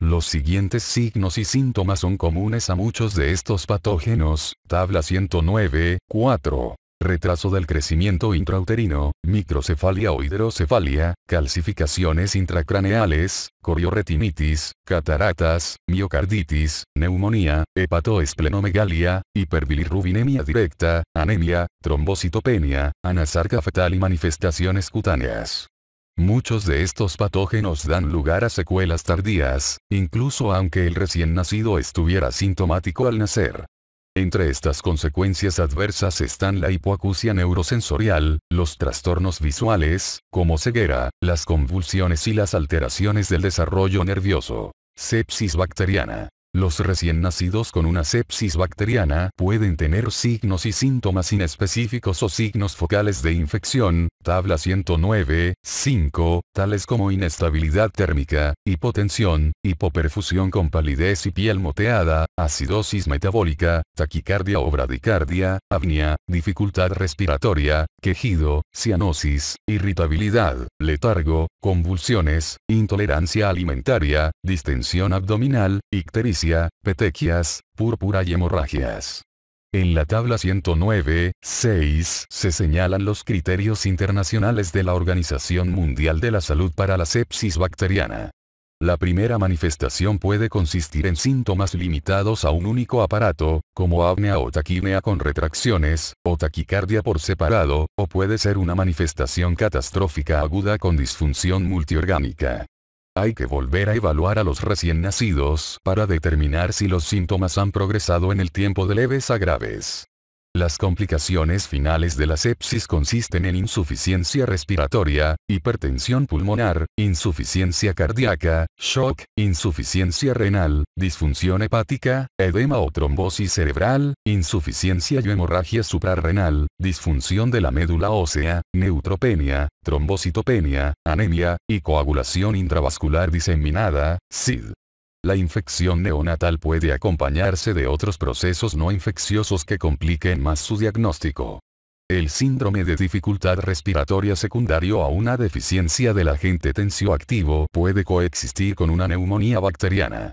Los siguientes signos y síntomas son comunes a muchos de estos patógenos, tabla 109, 4 retraso del crecimiento intrauterino, microcefalia o hidrocefalia, calcificaciones intracraneales, corioretinitis, cataratas, miocarditis, neumonía, hepatoesplenomegalia, hiperbilirrubinemia directa, anemia, trombocitopenia, anasarca fetal y manifestaciones cutáneas. Muchos de estos patógenos dan lugar a secuelas tardías, incluso aunque el recién nacido estuviera sintomático al nacer. Entre estas consecuencias adversas están la hipoacusia neurosensorial, los trastornos visuales, como ceguera, las convulsiones y las alteraciones del desarrollo nervioso. Sepsis bacteriana. Los recién nacidos con una sepsis bacteriana pueden tener signos y síntomas inespecíficos o signos focales de infección, tabla 109, 5, tales como inestabilidad térmica, hipotensión, hipoperfusión con palidez y piel moteada, acidosis metabólica, taquicardia o bradicardia, apnea, dificultad respiratoria, quejido, cianosis, irritabilidad, letargo, convulsiones, intolerancia alimentaria, distensión abdominal, ictericia petequias, púrpura y hemorragias. En la tabla 109, 6 se señalan los criterios internacionales de la Organización Mundial de la Salud para la sepsis bacteriana. La primera manifestación puede consistir en síntomas limitados a un único aparato, como apnea o taquínea con retracciones, o taquicardia por separado, o puede ser una manifestación catastrófica aguda con disfunción multiorgánica. Hay que volver a evaluar a los recién nacidos para determinar si los síntomas han progresado en el tiempo de leves a graves. Las complicaciones finales de la sepsis consisten en insuficiencia respiratoria, hipertensión pulmonar, insuficiencia cardíaca, shock, insuficiencia renal, disfunción hepática, edema o trombosis cerebral, insuficiencia y hemorragia suprarrenal, disfunción de la médula ósea, neutropenia, trombocitopenia, anemia, y coagulación intravascular diseminada, SID. La infección neonatal puede acompañarse de otros procesos no infecciosos que compliquen más su diagnóstico. El síndrome de dificultad respiratoria secundario a una deficiencia del agente tensioactivo puede coexistir con una neumonía bacteriana.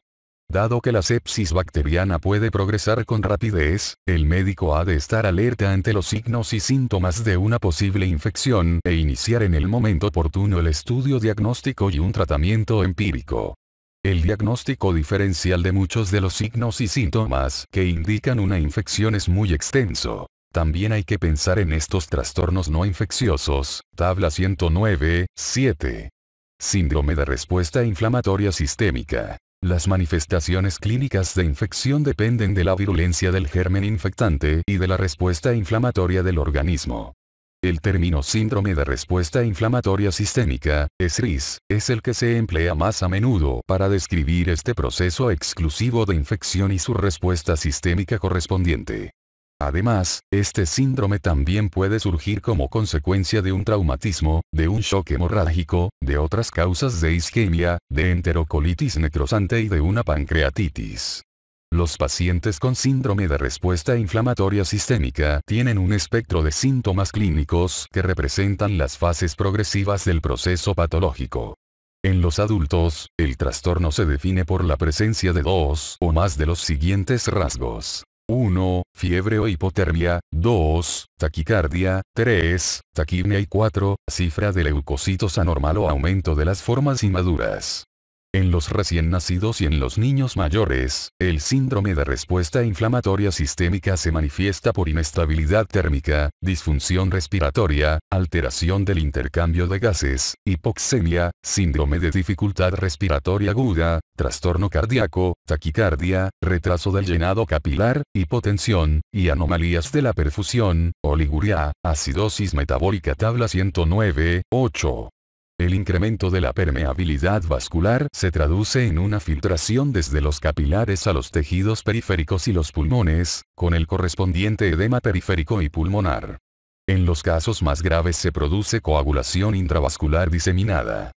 Dado que la sepsis bacteriana puede progresar con rapidez, el médico ha de estar alerta ante los signos y síntomas de una posible infección e iniciar en el momento oportuno el estudio diagnóstico y un tratamiento empírico. El diagnóstico diferencial de muchos de los signos y síntomas que indican una infección es muy extenso. También hay que pensar en estos trastornos no infecciosos, tabla 109, 7. Síndrome de respuesta inflamatoria sistémica. Las manifestaciones clínicas de infección dependen de la virulencia del germen infectante y de la respuesta inflamatoria del organismo. El término síndrome de respuesta inflamatoria sistémica, SRIS, es el que se emplea más a menudo para describir este proceso exclusivo de infección y su respuesta sistémica correspondiente. Además, este síndrome también puede surgir como consecuencia de un traumatismo, de un shock hemorrágico, de otras causas de isquemia, de enterocolitis necrosante y de una pancreatitis. Los pacientes con síndrome de respuesta inflamatoria sistémica tienen un espectro de síntomas clínicos que representan las fases progresivas del proceso patológico. En los adultos, el trastorno se define por la presencia de dos o más de los siguientes rasgos. 1. Fiebre o hipotermia. 2. Taquicardia. 3. Taquimia. y 4. Cifra de leucocitos anormal o aumento de las formas inmaduras. En los recién nacidos y en los niños mayores, el síndrome de respuesta inflamatoria sistémica se manifiesta por inestabilidad térmica, disfunción respiratoria, alteración del intercambio de gases, hipoxemia, síndrome de dificultad respiratoria aguda, trastorno cardíaco, taquicardia, retraso del llenado capilar, hipotensión, y anomalías de la perfusión, oliguria, acidosis metabólica tabla 109, 8. El incremento de la permeabilidad vascular se traduce en una filtración desde los capilares a los tejidos periféricos y los pulmones, con el correspondiente edema periférico y pulmonar. En los casos más graves se produce coagulación intravascular diseminada.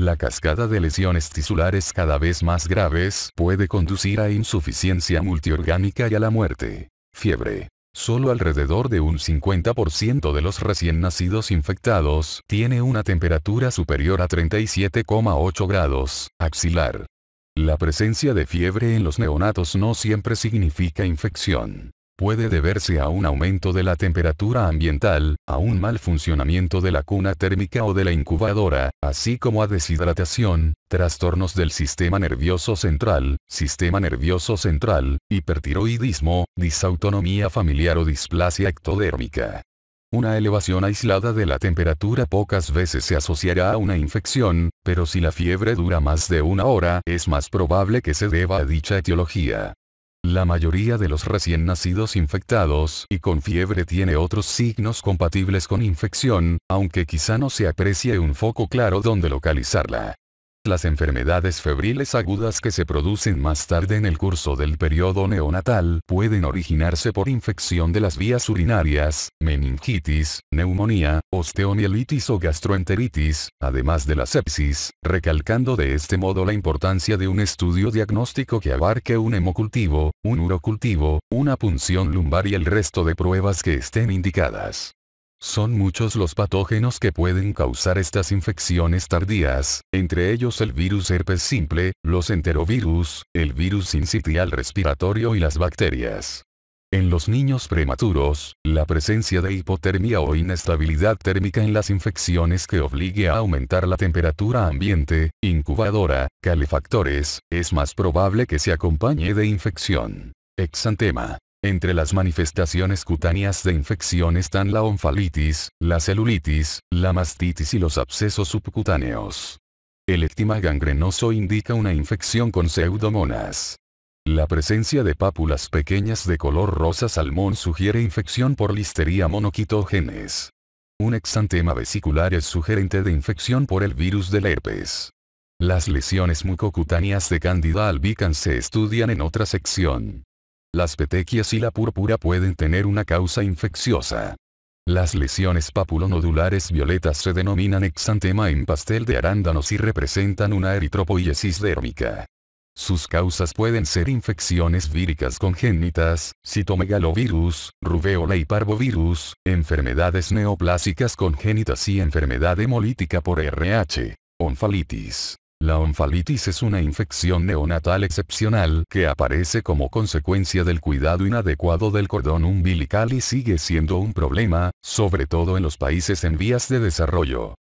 La cascada de lesiones tisulares cada vez más graves puede conducir a insuficiencia multiorgánica y a la muerte. Fiebre, Solo alrededor de un 50% de los recién nacidos infectados tiene una temperatura superior a 37,8 grados, axilar. La presencia de fiebre en los neonatos no siempre significa infección puede deberse a un aumento de la temperatura ambiental, a un mal funcionamiento de la cuna térmica o de la incubadora, así como a deshidratación, trastornos del sistema nervioso central, sistema nervioso central, hipertiroidismo, disautonomía familiar o displasia ectodérmica. Una elevación aislada de la temperatura pocas veces se asociará a una infección, pero si la fiebre dura más de una hora es más probable que se deba a dicha etiología. La mayoría de los recién nacidos infectados y con fiebre tiene otros signos compatibles con infección, aunque quizá no se aprecie un foco claro donde localizarla. Las enfermedades febriles agudas que se producen más tarde en el curso del periodo neonatal pueden originarse por infección de las vías urinarias, meningitis, neumonía, osteomielitis o gastroenteritis, además de la sepsis, recalcando de este modo la importancia de un estudio diagnóstico que abarque un hemocultivo, un urocultivo, una punción lumbar y el resto de pruebas que estén indicadas. Son muchos los patógenos que pueden causar estas infecciones tardías, entre ellos el virus herpes simple, los enterovirus, el virus incitial respiratorio y las bacterias. En los niños prematuros, la presencia de hipotermia o inestabilidad térmica en las infecciones que obligue a aumentar la temperatura ambiente, incubadora, calefactores, es más probable que se acompañe de infección. Exantema. Entre las manifestaciones cutáneas de infección están la onfalitis, la celulitis, la mastitis y los abscesos subcutáneos. El ectima gangrenoso indica una infección con pseudomonas. La presencia de pápulas pequeñas de color rosa salmón sugiere infección por listeria monoquitógenes. Un exantema vesicular es sugerente de infección por el virus del herpes. Las lesiones mucocutáneas de Candida albicans se estudian en otra sección. Las petequias y la púrpura pueden tener una causa infecciosa. Las lesiones papulonodulares violetas se denominan exantema en pastel de arándanos y representan una eritropoiesis dérmica. Sus causas pueden ser infecciones víricas congénitas, citomegalovirus, rubéola y parvovirus, enfermedades neoplásicas congénitas y enfermedad hemolítica por RH, onfalitis. La onfalitis es una infección neonatal excepcional que aparece como consecuencia del cuidado inadecuado del cordón umbilical y sigue siendo un problema, sobre todo en los países en vías de desarrollo.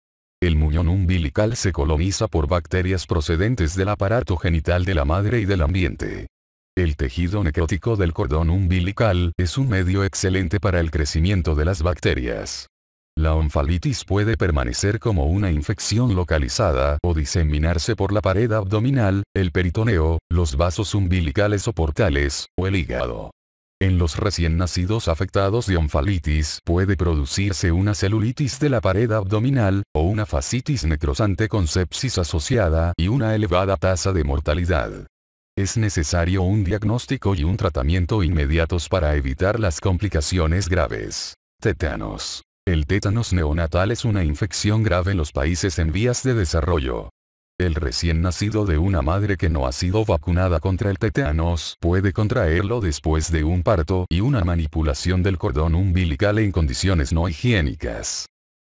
El muñón umbilical se coloniza por bacterias procedentes del aparato genital de la madre y del ambiente. El tejido necrótico del cordón umbilical es un medio excelente para el crecimiento de las bacterias. La onfalitis puede permanecer como una infección localizada o diseminarse por la pared abdominal, el peritoneo, los vasos umbilicales o portales, o el hígado. En los recién nacidos afectados de onfalitis puede producirse una celulitis de la pared abdominal, o una fascitis necrosante con sepsis asociada y una elevada tasa de mortalidad. Es necesario un diagnóstico y un tratamiento inmediatos para evitar las complicaciones graves. Tetanos. El tétanos neonatal es una infección grave en los países en vías de desarrollo. El recién nacido de una madre que no ha sido vacunada contra el tétanos puede contraerlo después de un parto y una manipulación del cordón umbilical en condiciones no higiénicas.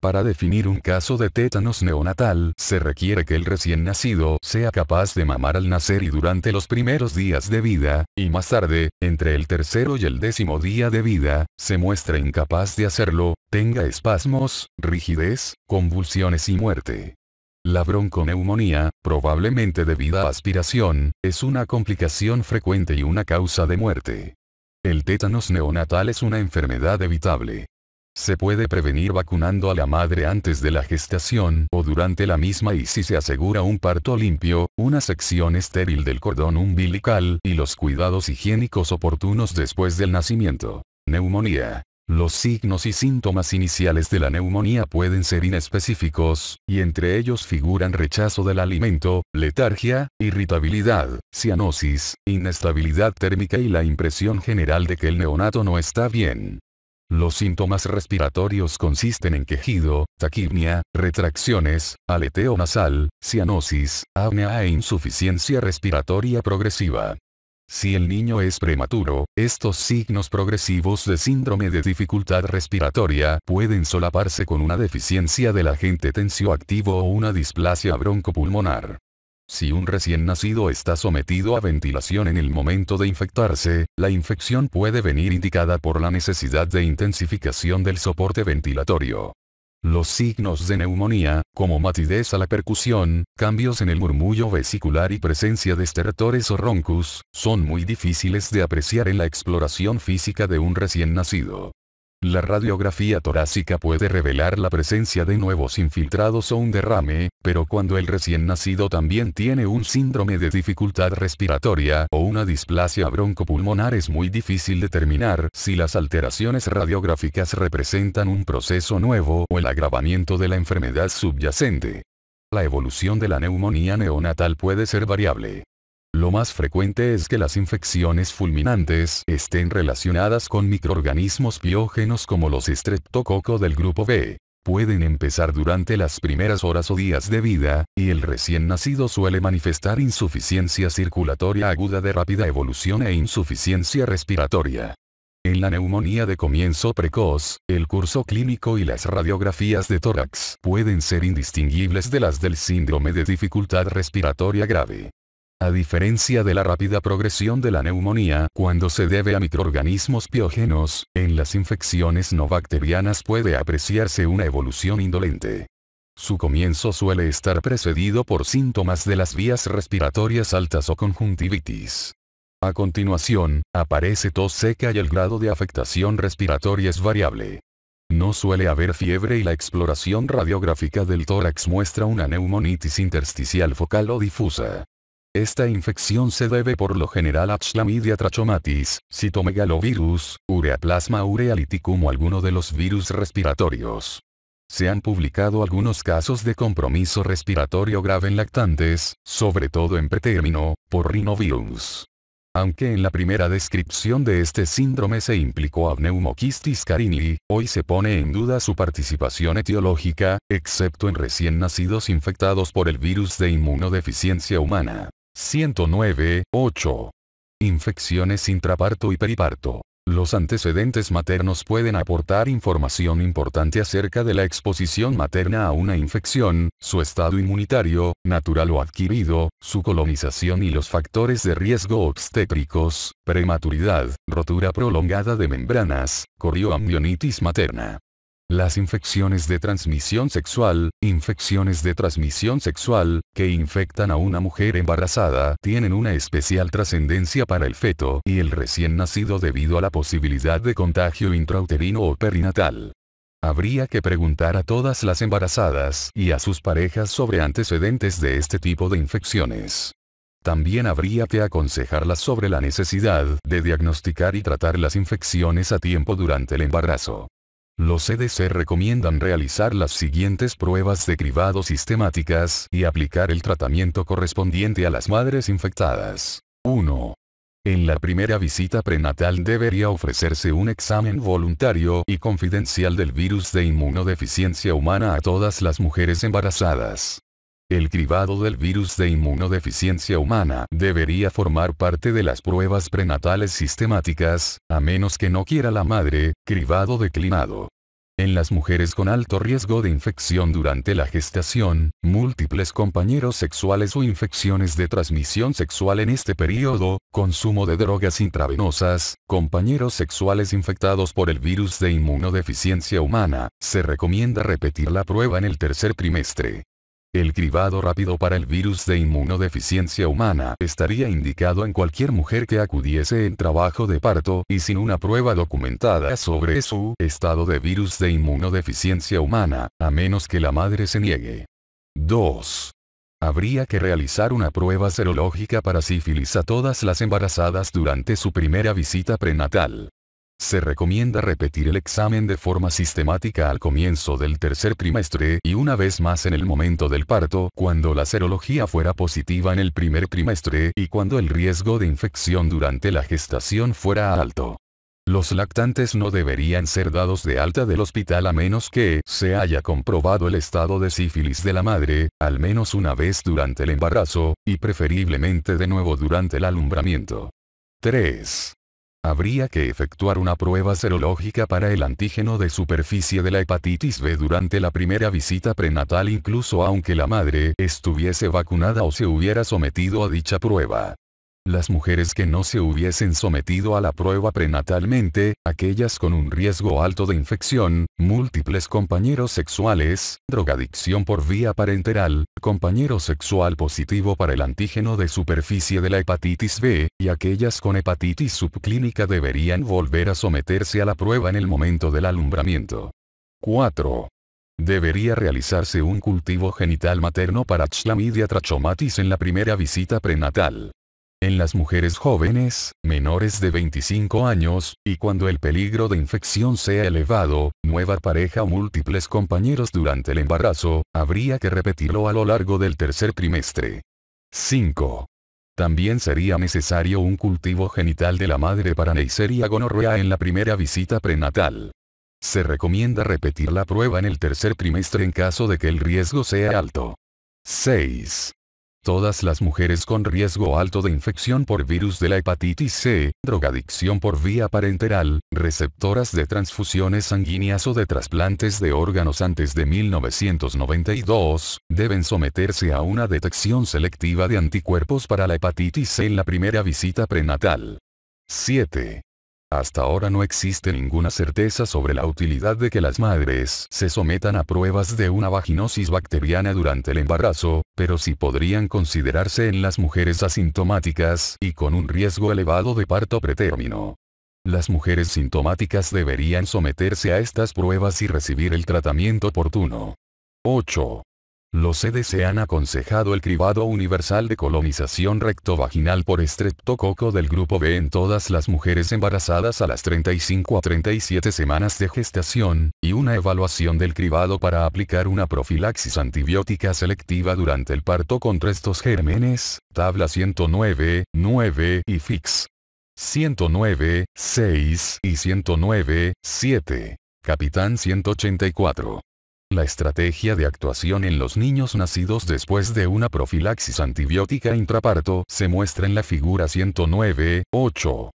Para definir un caso de tétanos neonatal, se requiere que el recién nacido sea capaz de mamar al nacer y durante los primeros días de vida, y más tarde, entre el tercero y el décimo día de vida, se muestre incapaz de hacerlo, tenga espasmos, rigidez, convulsiones y muerte. La bronconeumonía, probablemente debida a aspiración, es una complicación frecuente y una causa de muerte. El tétanos neonatal es una enfermedad evitable. Se puede prevenir vacunando a la madre antes de la gestación o durante la misma y si se asegura un parto limpio, una sección estéril del cordón umbilical y los cuidados higiénicos oportunos después del nacimiento. Neumonía. Los signos y síntomas iniciales de la neumonía pueden ser inespecíficos, y entre ellos figuran rechazo del alimento, letargia, irritabilidad, cianosis, inestabilidad térmica y la impresión general de que el neonato no está bien. Los síntomas respiratorios consisten en quejido, taquipnia, retracciones, aleteo nasal, cianosis, apnea e insuficiencia respiratoria progresiva. Si el niño es prematuro, estos signos progresivos de síndrome de dificultad respiratoria pueden solaparse con una deficiencia del agente tensioactivo o una displasia broncopulmonar. Si un recién nacido está sometido a ventilación en el momento de infectarse, la infección puede venir indicada por la necesidad de intensificación del soporte ventilatorio. Los signos de neumonía, como matidez a la percusión, cambios en el murmullo vesicular y presencia de estertores o roncus, son muy difíciles de apreciar en la exploración física de un recién nacido. La radiografía torácica puede revelar la presencia de nuevos infiltrados o un derrame, pero cuando el recién nacido también tiene un síndrome de dificultad respiratoria o una displasia broncopulmonar es muy difícil determinar si las alteraciones radiográficas representan un proceso nuevo o el agravamiento de la enfermedad subyacente. La evolución de la neumonía neonatal puede ser variable. Lo más frecuente es que las infecciones fulminantes estén relacionadas con microorganismos biógenos como los estreptococo del grupo B. Pueden empezar durante las primeras horas o días de vida, y el recién nacido suele manifestar insuficiencia circulatoria aguda de rápida evolución e insuficiencia respiratoria. En la neumonía de comienzo precoz, el curso clínico y las radiografías de tórax pueden ser indistinguibles de las del síndrome de dificultad respiratoria grave. A diferencia de la rápida progresión de la neumonía cuando se debe a microorganismos piógenos, en las infecciones no bacterianas puede apreciarse una evolución indolente. Su comienzo suele estar precedido por síntomas de las vías respiratorias altas o conjuntivitis. A continuación, aparece tos seca y el grado de afectación respiratoria es variable. No suele haber fiebre y la exploración radiográfica del tórax muestra una neumonitis intersticial focal o difusa. Esta infección se debe por lo general a Chlamydia trachomatis, citomegalovirus, ureaplasma urealiticum o alguno de los virus respiratorios. Se han publicado algunos casos de compromiso respiratorio grave en lactantes, sobre todo en pretérmino, por Rhinovirus. Aunque en la primera descripción de este síndrome se implicó a Pneumocystis carinii, hoy se pone en duda su participación etiológica, excepto en recién nacidos infectados por el virus de inmunodeficiencia humana. 109, 8. Infecciones intraparto y periparto. Los antecedentes maternos pueden aportar información importante acerca de la exposición materna a una infección, su estado inmunitario, natural o adquirido, su colonización y los factores de riesgo obstétricos, prematuridad, rotura prolongada de membranas, corioamnionitis materna. Las infecciones de transmisión sexual, infecciones de transmisión sexual, que infectan a una mujer embarazada, tienen una especial trascendencia para el feto y el recién nacido debido a la posibilidad de contagio intrauterino o perinatal. Habría que preguntar a todas las embarazadas y a sus parejas sobre antecedentes de este tipo de infecciones. También habría que aconsejarlas sobre la necesidad de diagnosticar y tratar las infecciones a tiempo durante el embarazo. Los CDC e recomiendan realizar las siguientes pruebas de cribado sistemáticas y aplicar el tratamiento correspondiente a las madres infectadas. 1. En la primera visita prenatal debería ofrecerse un examen voluntario y confidencial del virus de inmunodeficiencia humana a todas las mujeres embarazadas. El cribado del virus de inmunodeficiencia humana debería formar parte de las pruebas prenatales sistemáticas, a menos que no quiera la madre, cribado declinado. En las mujeres con alto riesgo de infección durante la gestación, múltiples compañeros sexuales o infecciones de transmisión sexual en este periodo, consumo de drogas intravenosas, compañeros sexuales infectados por el virus de inmunodeficiencia humana, se recomienda repetir la prueba en el tercer trimestre. El cribado rápido para el virus de inmunodeficiencia humana estaría indicado en cualquier mujer que acudiese en trabajo de parto y sin una prueba documentada sobre su estado de virus de inmunodeficiencia humana, a menos que la madre se niegue. 2. Habría que realizar una prueba serológica para sífilis a todas las embarazadas durante su primera visita prenatal. Se recomienda repetir el examen de forma sistemática al comienzo del tercer trimestre y una vez más en el momento del parto cuando la serología fuera positiva en el primer trimestre y cuando el riesgo de infección durante la gestación fuera alto. Los lactantes no deberían ser dados de alta del hospital a menos que se haya comprobado el estado de sífilis de la madre, al menos una vez durante el embarazo, y preferiblemente de nuevo durante el alumbramiento. 3. Habría que efectuar una prueba serológica para el antígeno de superficie de la hepatitis B durante la primera visita prenatal incluso aunque la madre estuviese vacunada o se hubiera sometido a dicha prueba. Las mujeres que no se hubiesen sometido a la prueba prenatalmente, aquellas con un riesgo alto de infección, múltiples compañeros sexuales, drogadicción por vía parenteral, compañero sexual positivo para el antígeno de superficie de la hepatitis B, y aquellas con hepatitis subclínica deberían volver a someterse a la prueba en el momento del alumbramiento. 4. Debería realizarse un cultivo genital materno para Chlamydia trachomatis en la primera visita prenatal en las mujeres jóvenes, menores de 25 años, y cuando el peligro de infección sea elevado, nueva pareja o múltiples compañeros durante el embarazo, habría que repetirlo a lo largo del tercer trimestre. 5. También sería necesario un cultivo genital de la madre para Neisseria gonorrea en la primera visita prenatal. Se recomienda repetir la prueba en el tercer trimestre en caso de que el riesgo sea alto. 6. Todas las mujeres con riesgo alto de infección por virus de la hepatitis C, drogadicción por vía parenteral, receptoras de transfusiones sanguíneas o de trasplantes de órganos antes de 1992, deben someterse a una detección selectiva de anticuerpos para la hepatitis C en la primera visita prenatal. 7. Hasta ahora no existe ninguna certeza sobre la utilidad de que las madres se sometan a pruebas de una vaginosis bacteriana durante el embarazo, pero sí podrían considerarse en las mujeres asintomáticas y con un riesgo elevado de parto pretérmino. Las mujeres sintomáticas deberían someterse a estas pruebas y recibir el tratamiento oportuno. 8. Los CDC han aconsejado el cribado universal de colonización rectovaginal por estreptococo del grupo B en todas las mujeres embarazadas a las 35 a 37 semanas de gestación, y una evaluación del cribado para aplicar una profilaxis antibiótica selectiva durante el parto con restos gérmenes, tabla 109, 9 y FIX. 109, 6 y 109, 7. Capitán 184. La estrategia de actuación en los niños nacidos después de una profilaxis antibiótica intraparto se muestra en la figura 109, 8.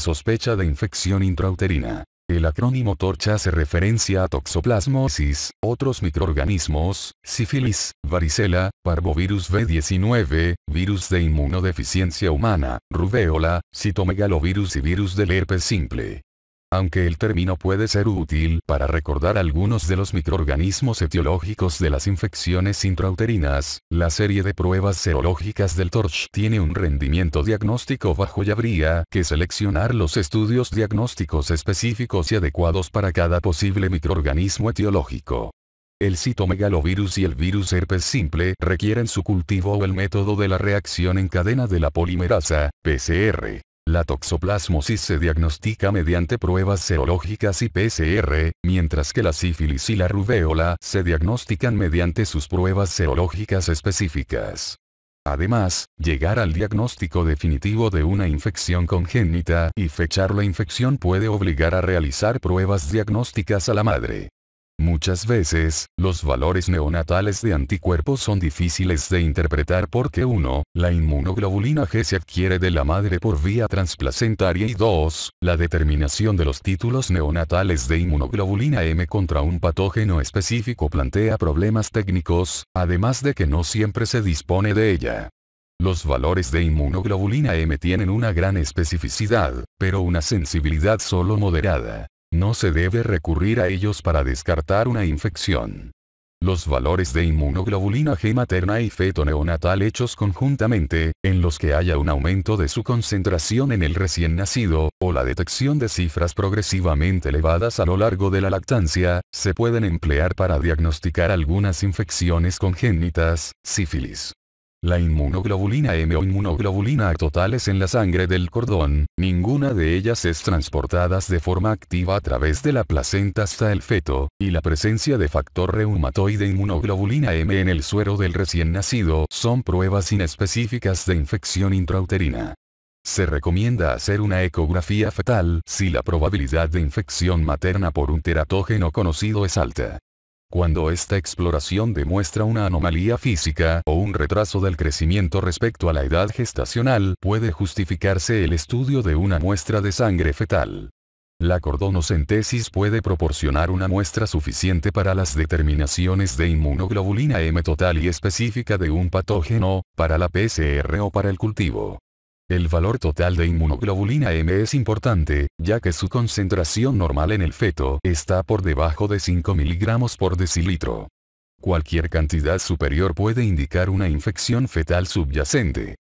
Sospecha de infección intrauterina. El acrónimo TORCHA hace referencia a toxoplasmosis, otros microorganismos, sífilis, varicela, parvovirus B19, virus de inmunodeficiencia humana, rubéola, citomegalovirus y virus del herpes simple aunque el término puede ser útil para recordar algunos de los microorganismos etiológicos de las infecciones intrauterinas, la serie de pruebas serológicas del TORCH tiene un rendimiento diagnóstico bajo y habría que seleccionar los estudios diagnósticos específicos y adecuados para cada posible microorganismo etiológico. El citomegalovirus y el virus herpes simple requieren su cultivo o el método de la reacción en cadena de la polimerasa, PCR. La toxoplasmosis se diagnostica mediante pruebas serológicas y PCR, mientras que la sífilis y la rubéola se diagnostican mediante sus pruebas serológicas específicas. Además, llegar al diagnóstico definitivo de una infección congénita y fechar la infección puede obligar a realizar pruebas diagnósticas a la madre. Muchas veces, los valores neonatales de anticuerpos son difíciles de interpretar porque 1. La inmunoglobulina G se adquiere de la madre por vía transplacentaria y 2. La determinación de los títulos neonatales de inmunoglobulina M contra un patógeno específico plantea problemas técnicos, además de que no siempre se dispone de ella. Los valores de inmunoglobulina M tienen una gran especificidad, pero una sensibilidad solo moderada. No se debe recurrir a ellos para descartar una infección. Los valores de inmunoglobulina G materna y feto neonatal hechos conjuntamente, en los que haya un aumento de su concentración en el recién nacido, o la detección de cifras progresivamente elevadas a lo largo de la lactancia, se pueden emplear para diagnosticar algunas infecciones congénitas, sífilis, la inmunoglobulina M o inmunoglobulina totales en la sangre del cordón, ninguna de ellas es transportadas de forma activa a través de la placenta hasta el feto, y la presencia de factor reumatoide inmunoglobulina M en el suero del recién nacido son pruebas inespecíficas de infección intrauterina. Se recomienda hacer una ecografía fetal si la probabilidad de infección materna por un teratógeno conocido es alta. Cuando esta exploración demuestra una anomalía física o un retraso del crecimiento respecto a la edad gestacional, puede justificarse el estudio de una muestra de sangre fetal. La cordonocentesis puede proporcionar una muestra suficiente para las determinaciones de inmunoglobulina M total y específica de un patógeno, para la PCR o para el cultivo. El valor total de inmunoglobulina M es importante, ya que su concentración normal en el feto está por debajo de 5 miligramos por decilitro. Cualquier cantidad superior puede indicar una infección fetal subyacente.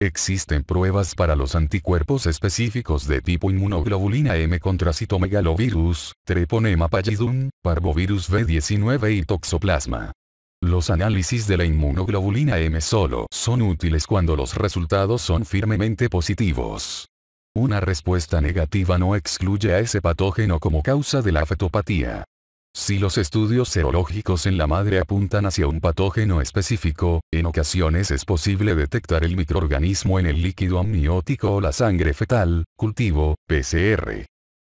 Existen pruebas para los anticuerpos específicos de tipo inmunoglobulina M contra citomegalovirus, treponema pallidum, parvovirus B19 y toxoplasma. Los análisis de la inmunoglobulina M solo son útiles cuando los resultados son firmemente positivos. Una respuesta negativa no excluye a ese patógeno como causa de la fetopatía. Si los estudios serológicos en la madre apuntan hacia un patógeno específico, en ocasiones es posible detectar el microorganismo en el líquido amniótico o la sangre fetal, cultivo, PCR.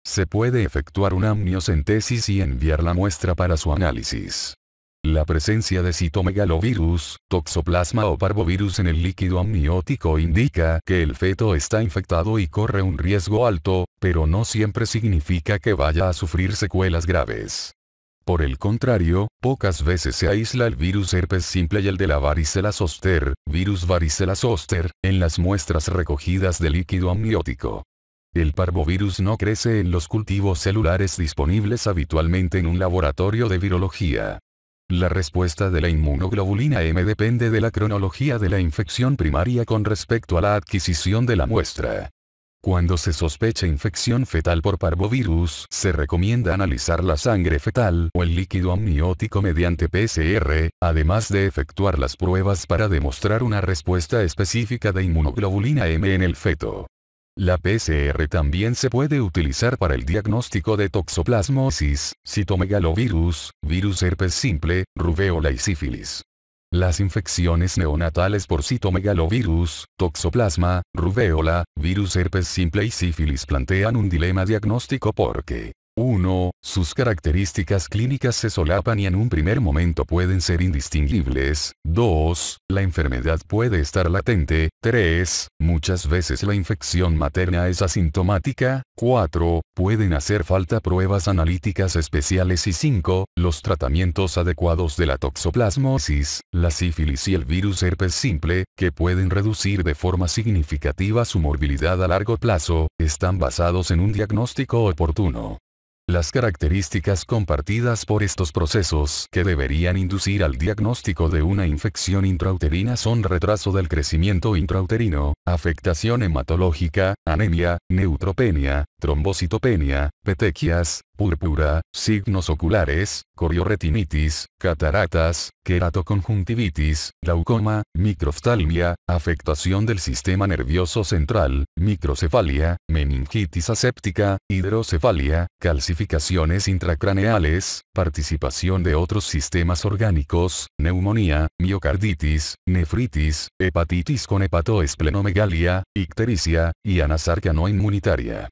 Se puede efectuar una amniocentesis y enviar la muestra para su análisis. La presencia de citomegalovirus, toxoplasma o parvovirus en el líquido amniótico indica que el feto está infectado y corre un riesgo alto, pero no siempre significa que vaya a sufrir secuelas graves. Por el contrario, pocas veces se aísla el virus herpes simple y el de la varicela zoster, virus varicela zoster, en las muestras recogidas de líquido amniótico. El parvovirus no crece en los cultivos celulares disponibles habitualmente en un laboratorio de virología. La respuesta de la inmunoglobulina M depende de la cronología de la infección primaria con respecto a la adquisición de la muestra. Cuando se sospecha infección fetal por parvovirus, se recomienda analizar la sangre fetal o el líquido amniótico mediante PCR, además de efectuar las pruebas para demostrar una respuesta específica de inmunoglobulina M en el feto. La PCR también se puede utilizar para el diagnóstico de toxoplasmosis, citomegalovirus, virus herpes simple, rubéola y sífilis. Las infecciones neonatales por citomegalovirus, toxoplasma, rubéola, virus herpes simple y sífilis plantean un dilema diagnóstico porque 1. Sus características clínicas se solapan y en un primer momento pueden ser indistinguibles. 2. La enfermedad puede estar latente. 3. Muchas veces la infección materna es asintomática. 4. Pueden hacer falta pruebas analíticas especiales y 5. Los tratamientos adecuados de la toxoplasmosis, la sífilis y el virus herpes simple, que pueden reducir de forma significativa su morbilidad a largo plazo, están basados en un diagnóstico oportuno. Las características compartidas por estos procesos que deberían inducir al diagnóstico de una infección intrauterina son retraso del crecimiento intrauterino, afectación hematológica, anemia, neutropenia, trombocitopenia, petequias, púrpura, signos oculares, corioretinitis, cataratas, queratoconjuntivitis, glaucoma, microftalmia, afectación del sistema nervioso central, microcefalia, meningitis aséptica, hidrocefalia, calcificación modificaciones intracraneales, participación de otros sistemas orgánicos, neumonía, miocarditis, nefritis, hepatitis con hepatoesplenomegalia, ictericia, y anasarca no inmunitaria.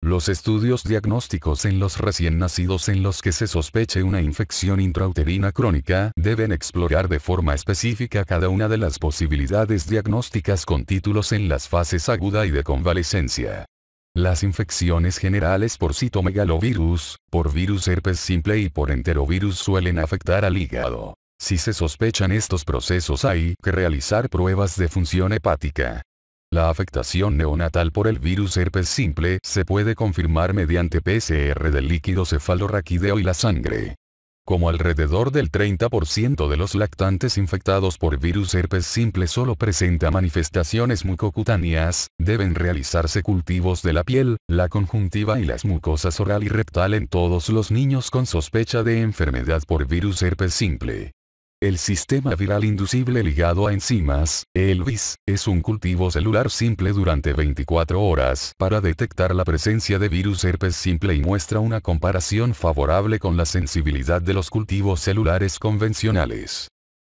Los estudios diagnósticos en los recién nacidos en los que se sospeche una infección intrauterina crónica deben explorar de forma específica cada una de las posibilidades diagnósticas con títulos en las fases aguda y de convalescencia. Las infecciones generales por citomegalovirus, por virus herpes simple y por enterovirus suelen afectar al hígado. Si se sospechan estos procesos hay que realizar pruebas de función hepática. La afectación neonatal por el virus herpes simple se puede confirmar mediante PCR del líquido cefalorraquídeo y la sangre. Como alrededor del 30% de los lactantes infectados por virus herpes simple solo presenta manifestaciones mucocutáneas, deben realizarse cultivos de la piel, la conjuntiva y las mucosas oral y rectal en todos los niños con sospecha de enfermedad por virus herpes simple. El sistema viral inducible ligado a enzimas, ELVIS, es un cultivo celular simple durante 24 horas para detectar la presencia de virus herpes simple y muestra una comparación favorable con la sensibilidad de los cultivos celulares convencionales.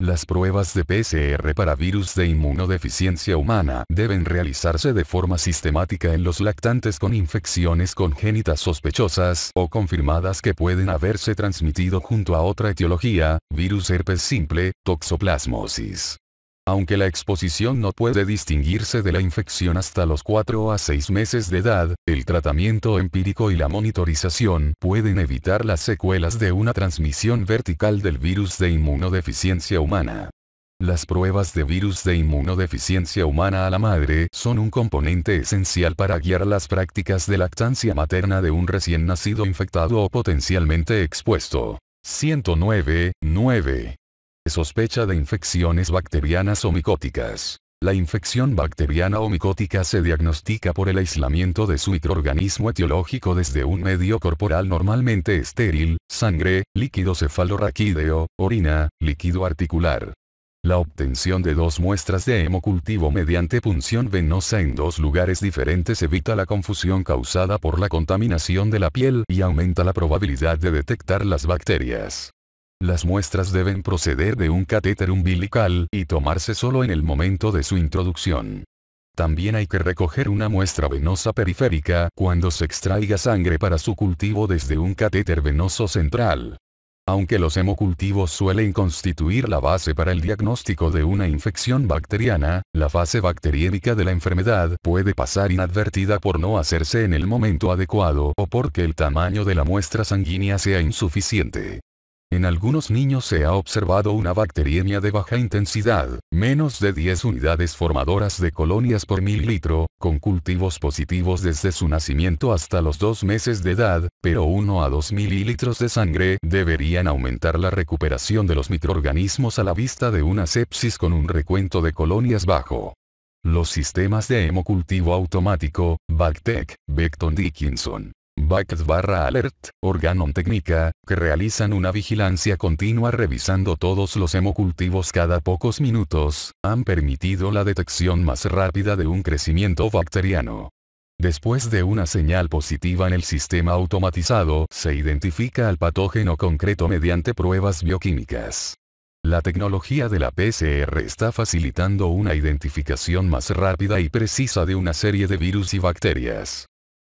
Las pruebas de PCR para virus de inmunodeficiencia humana deben realizarse de forma sistemática en los lactantes con infecciones congénitas sospechosas o confirmadas que pueden haberse transmitido junto a otra etiología, virus herpes simple, toxoplasmosis. Aunque la exposición no puede distinguirse de la infección hasta los 4 a 6 meses de edad, el tratamiento empírico y la monitorización pueden evitar las secuelas de una transmisión vertical del virus de inmunodeficiencia humana. Las pruebas de virus de inmunodeficiencia humana a la madre son un componente esencial para guiar las prácticas de lactancia materna de un recién nacido infectado o potencialmente expuesto. 109, 9. Sospecha de infecciones bacterianas o micóticas. La infección bacteriana o micótica se diagnostica por el aislamiento de su microorganismo etiológico desde un medio corporal normalmente estéril, sangre, líquido cefalorraquídeo, orina, líquido articular. La obtención de dos muestras de hemocultivo mediante punción venosa en dos lugares diferentes evita la confusión causada por la contaminación de la piel y aumenta la probabilidad de detectar las bacterias. Las muestras deben proceder de un catéter umbilical y tomarse solo en el momento de su introducción. También hay que recoger una muestra venosa periférica cuando se extraiga sangre para su cultivo desde un catéter venoso central. Aunque los hemocultivos suelen constituir la base para el diagnóstico de una infección bacteriana, la fase bacteriémica de la enfermedad puede pasar inadvertida por no hacerse en el momento adecuado o porque el tamaño de la muestra sanguínea sea insuficiente. En algunos niños se ha observado una bacteriemia de baja intensidad, menos de 10 unidades formadoras de colonias por mililitro, con cultivos positivos desde su nacimiento hasta los dos meses de edad, pero 1 a 2 mililitros de sangre deberían aumentar la recuperación de los microorganismos a la vista de una sepsis con un recuento de colonias bajo. Los sistemas de hemocultivo automático, BACTEC, Becton Dickinson, Back barra alert, Organon Técnica, que realizan una vigilancia continua revisando todos los hemocultivos cada pocos minutos, han permitido la detección más rápida de un crecimiento bacteriano. Después de una señal positiva en el sistema automatizado, se identifica al patógeno concreto mediante pruebas bioquímicas. La tecnología de la PCR está facilitando una identificación más rápida y precisa de una serie de virus y bacterias.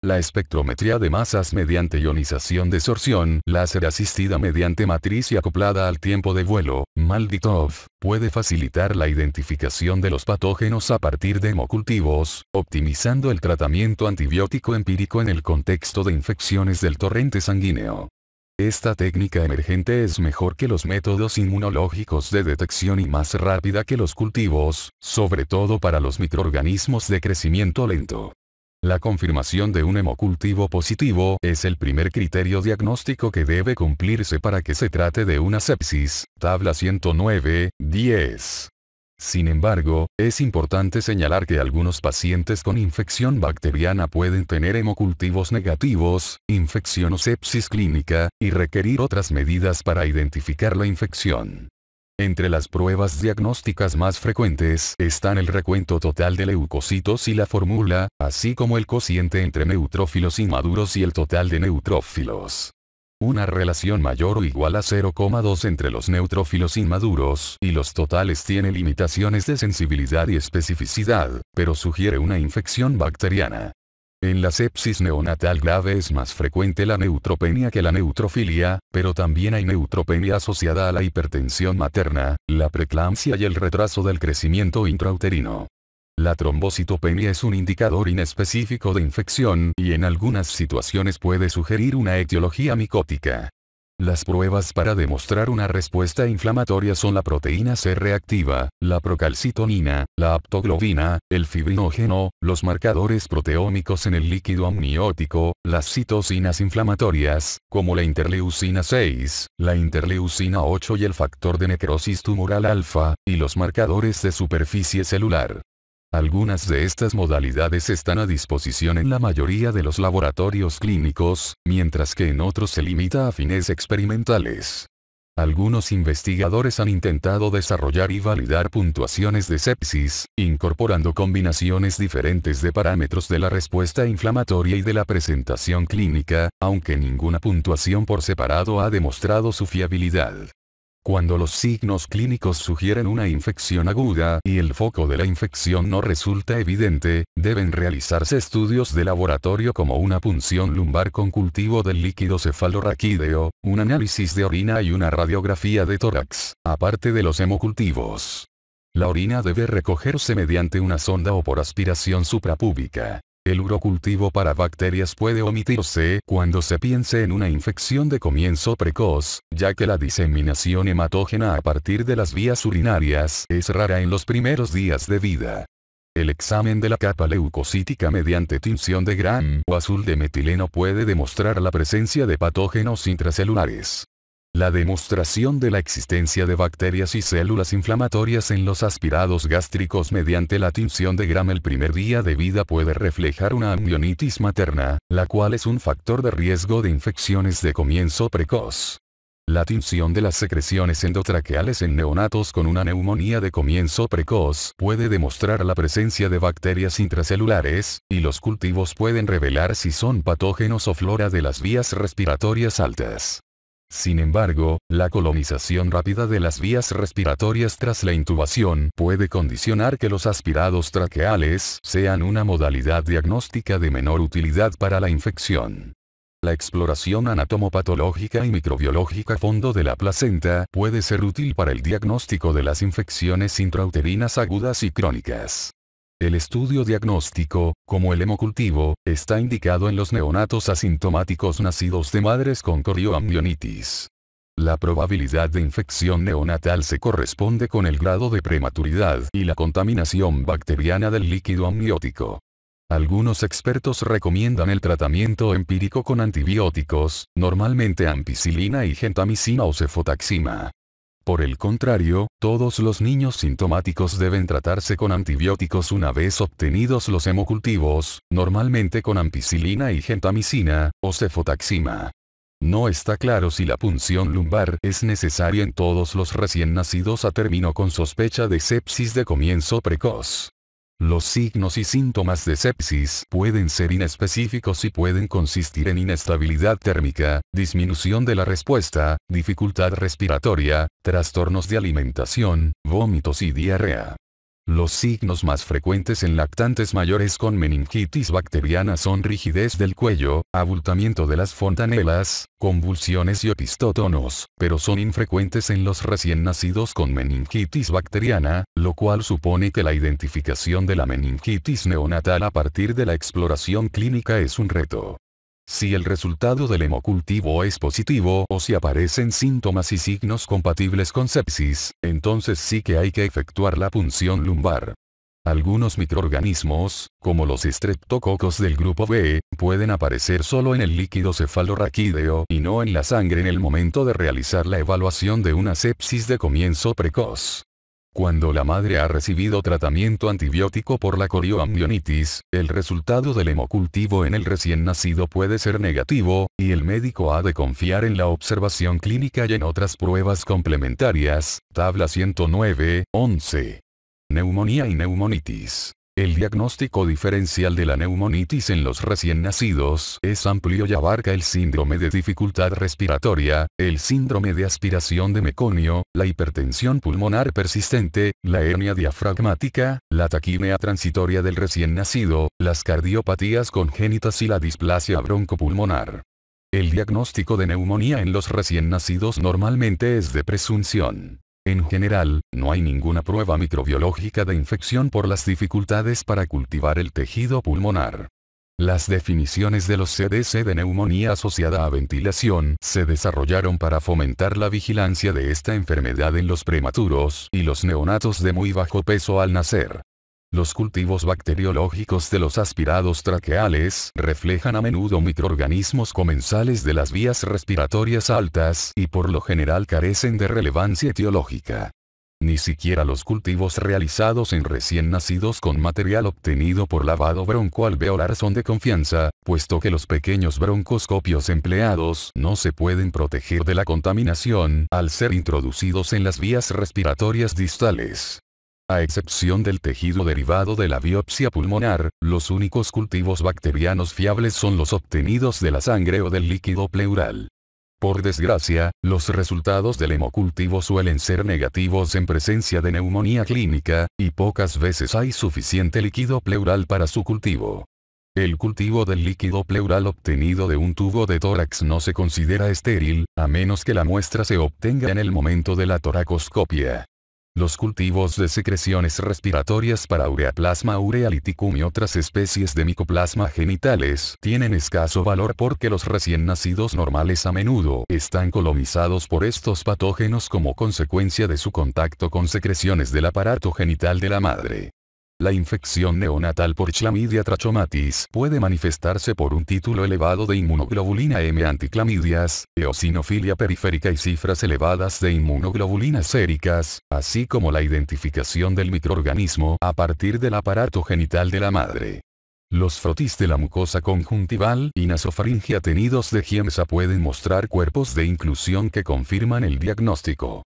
La espectrometría de masas mediante ionización de sorción láser asistida mediante matriz y acoplada al tiempo de vuelo, Malditov, puede facilitar la identificación de los patógenos a partir de hemocultivos, optimizando el tratamiento antibiótico empírico en el contexto de infecciones del torrente sanguíneo. Esta técnica emergente es mejor que los métodos inmunológicos de detección y más rápida que los cultivos, sobre todo para los microorganismos de crecimiento lento. La confirmación de un hemocultivo positivo es el primer criterio diagnóstico que debe cumplirse para que se trate de una sepsis, tabla 109, 10. Sin embargo, es importante señalar que algunos pacientes con infección bacteriana pueden tener hemocultivos negativos, infección o sepsis clínica, y requerir otras medidas para identificar la infección. Entre las pruebas diagnósticas más frecuentes están el recuento total de leucocitos y la fórmula, así como el cociente entre neutrófilos inmaduros y el total de neutrófilos. Una relación mayor o igual a 0,2 entre los neutrófilos inmaduros y los totales tiene limitaciones de sensibilidad y especificidad, pero sugiere una infección bacteriana. En la sepsis neonatal grave es más frecuente la neutropenia que la neutrofilia, pero también hay neutropenia asociada a la hipertensión materna, la preeclampsia y el retraso del crecimiento intrauterino. La trombocitopenia es un indicador inespecífico de infección y en algunas situaciones puede sugerir una etiología micótica. Las pruebas para demostrar una respuesta inflamatoria son la proteína C reactiva, la procalcitonina, la aptoglobina, el fibrinógeno, los marcadores proteómicos en el líquido amniótico, las citocinas inflamatorias, como la interleucina 6, la interleucina 8 y el factor de necrosis tumoral alfa, y los marcadores de superficie celular. Algunas de estas modalidades están a disposición en la mayoría de los laboratorios clínicos, mientras que en otros se limita a fines experimentales. Algunos investigadores han intentado desarrollar y validar puntuaciones de sepsis, incorporando combinaciones diferentes de parámetros de la respuesta inflamatoria y de la presentación clínica, aunque ninguna puntuación por separado ha demostrado su fiabilidad. Cuando los signos clínicos sugieren una infección aguda y el foco de la infección no resulta evidente, deben realizarse estudios de laboratorio como una punción lumbar con cultivo del líquido cefalorraquídeo, un análisis de orina y una radiografía de tórax, aparte de los hemocultivos. La orina debe recogerse mediante una sonda o por aspiración suprapúbica. El urocultivo para bacterias puede omitirse cuando se piense en una infección de comienzo precoz, ya que la diseminación hematógena a partir de las vías urinarias es rara en los primeros días de vida. El examen de la capa leucocítica mediante tinción de Gram o azul de metileno puede demostrar la presencia de patógenos intracelulares. La demostración de la existencia de bacterias y células inflamatorias en los aspirados gástricos mediante la tinción de gram el primer día de vida puede reflejar una amnionitis materna, la cual es un factor de riesgo de infecciones de comienzo precoz. La tinción de las secreciones endotraqueales en neonatos con una neumonía de comienzo precoz puede demostrar la presencia de bacterias intracelulares, y los cultivos pueden revelar si son patógenos o flora de las vías respiratorias altas. Sin embargo, la colonización rápida de las vías respiratorias tras la intubación puede condicionar que los aspirados traqueales sean una modalidad diagnóstica de menor utilidad para la infección. La exploración anatomopatológica y microbiológica a fondo de la placenta puede ser útil para el diagnóstico de las infecciones intrauterinas agudas y crónicas. El estudio diagnóstico, como el hemocultivo, está indicado en los neonatos asintomáticos nacidos de madres con corioamnionitis. La probabilidad de infección neonatal se corresponde con el grado de prematuridad y la contaminación bacteriana del líquido amniótico. Algunos expertos recomiendan el tratamiento empírico con antibióticos, normalmente ampicilina y gentamicina o cefotaxima. Por el contrario, todos los niños sintomáticos deben tratarse con antibióticos una vez obtenidos los hemocultivos, normalmente con ampicilina y gentamicina, o cefotaxima. No está claro si la punción lumbar es necesaria en todos los recién nacidos a término con sospecha de sepsis de comienzo precoz. Los signos y síntomas de sepsis pueden ser inespecíficos y pueden consistir en inestabilidad térmica, disminución de la respuesta, dificultad respiratoria, trastornos de alimentación, vómitos y diarrea. Los signos más frecuentes en lactantes mayores con meningitis bacteriana son rigidez del cuello, abultamiento de las fontanelas, convulsiones y epistótonos, pero son infrecuentes en los recién nacidos con meningitis bacteriana, lo cual supone que la identificación de la meningitis neonatal a partir de la exploración clínica es un reto. Si el resultado del hemocultivo es positivo o si aparecen síntomas y signos compatibles con sepsis, entonces sí que hay que efectuar la punción lumbar. Algunos microorganismos, como los estreptococos del grupo B, pueden aparecer solo en el líquido cefalorraquídeo y no en la sangre en el momento de realizar la evaluación de una sepsis de comienzo precoz. Cuando la madre ha recibido tratamiento antibiótico por la corioamnionitis, el resultado del hemocultivo en el recién nacido puede ser negativo, y el médico ha de confiar en la observación clínica y en otras pruebas complementarias, tabla 109, 11. Neumonía y neumonitis. El diagnóstico diferencial de la neumonitis en los recién nacidos es amplio y abarca el síndrome de dificultad respiratoria, el síndrome de aspiración de meconio, la hipertensión pulmonar persistente, la hernia diafragmática, la taquimia transitoria del recién nacido, las cardiopatías congénitas y la displasia broncopulmonar. El diagnóstico de neumonía en los recién nacidos normalmente es de presunción. En general, no hay ninguna prueba microbiológica de infección por las dificultades para cultivar el tejido pulmonar. Las definiciones de los CDC de neumonía asociada a ventilación se desarrollaron para fomentar la vigilancia de esta enfermedad en los prematuros y los neonatos de muy bajo peso al nacer. Los cultivos bacteriológicos de los aspirados traqueales reflejan a menudo microorganismos comensales de las vías respiratorias altas y por lo general carecen de relevancia etiológica. Ni siquiera los cultivos realizados en recién nacidos con material obtenido por lavado broncoalveolar son de confianza, puesto que los pequeños broncoscopios empleados no se pueden proteger de la contaminación al ser introducidos en las vías respiratorias distales. A excepción del tejido derivado de la biopsia pulmonar, los únicos cultivos bacterianos fiables son los obtenidos de la sangre o del líquido pleural. Por desgracia, los resultados del hemocultivo suelen ser negativos en presencia de neumonía clínica, y pocas veces hay suficiente líquido pleural para su cultivo. El cultivo del líquido pleural obtenido de un tubo de tórax no se considera estéril, a menos que la muestra se obtenga en el momento de la toracoscopia. Los cultivos de secreciones respiratorias para ureaplasma urealiticum y otras especies de micoplasma genitales tienen escaso valor porque los recién nacidos normales a menudo están colonizados por estos patógenos como consecuencia de su contacto con secreciones del aparato genital de la madre. La infección neonatal por Chlamydia trachomatis puede manifestarse por un título elevado de inmunoglobulina M anticlamidias, eosinofilia periférica y cifras elevadas de inmunoglobulinas séricas, así como la identificación del microorganismo a partir del aparato genital de la madre. Los frotis de la mucosa conjuntival y nasofaringia tenidos de Giemsa pueden mostrar cuerpos de inclusión que confirman el diagnóstico.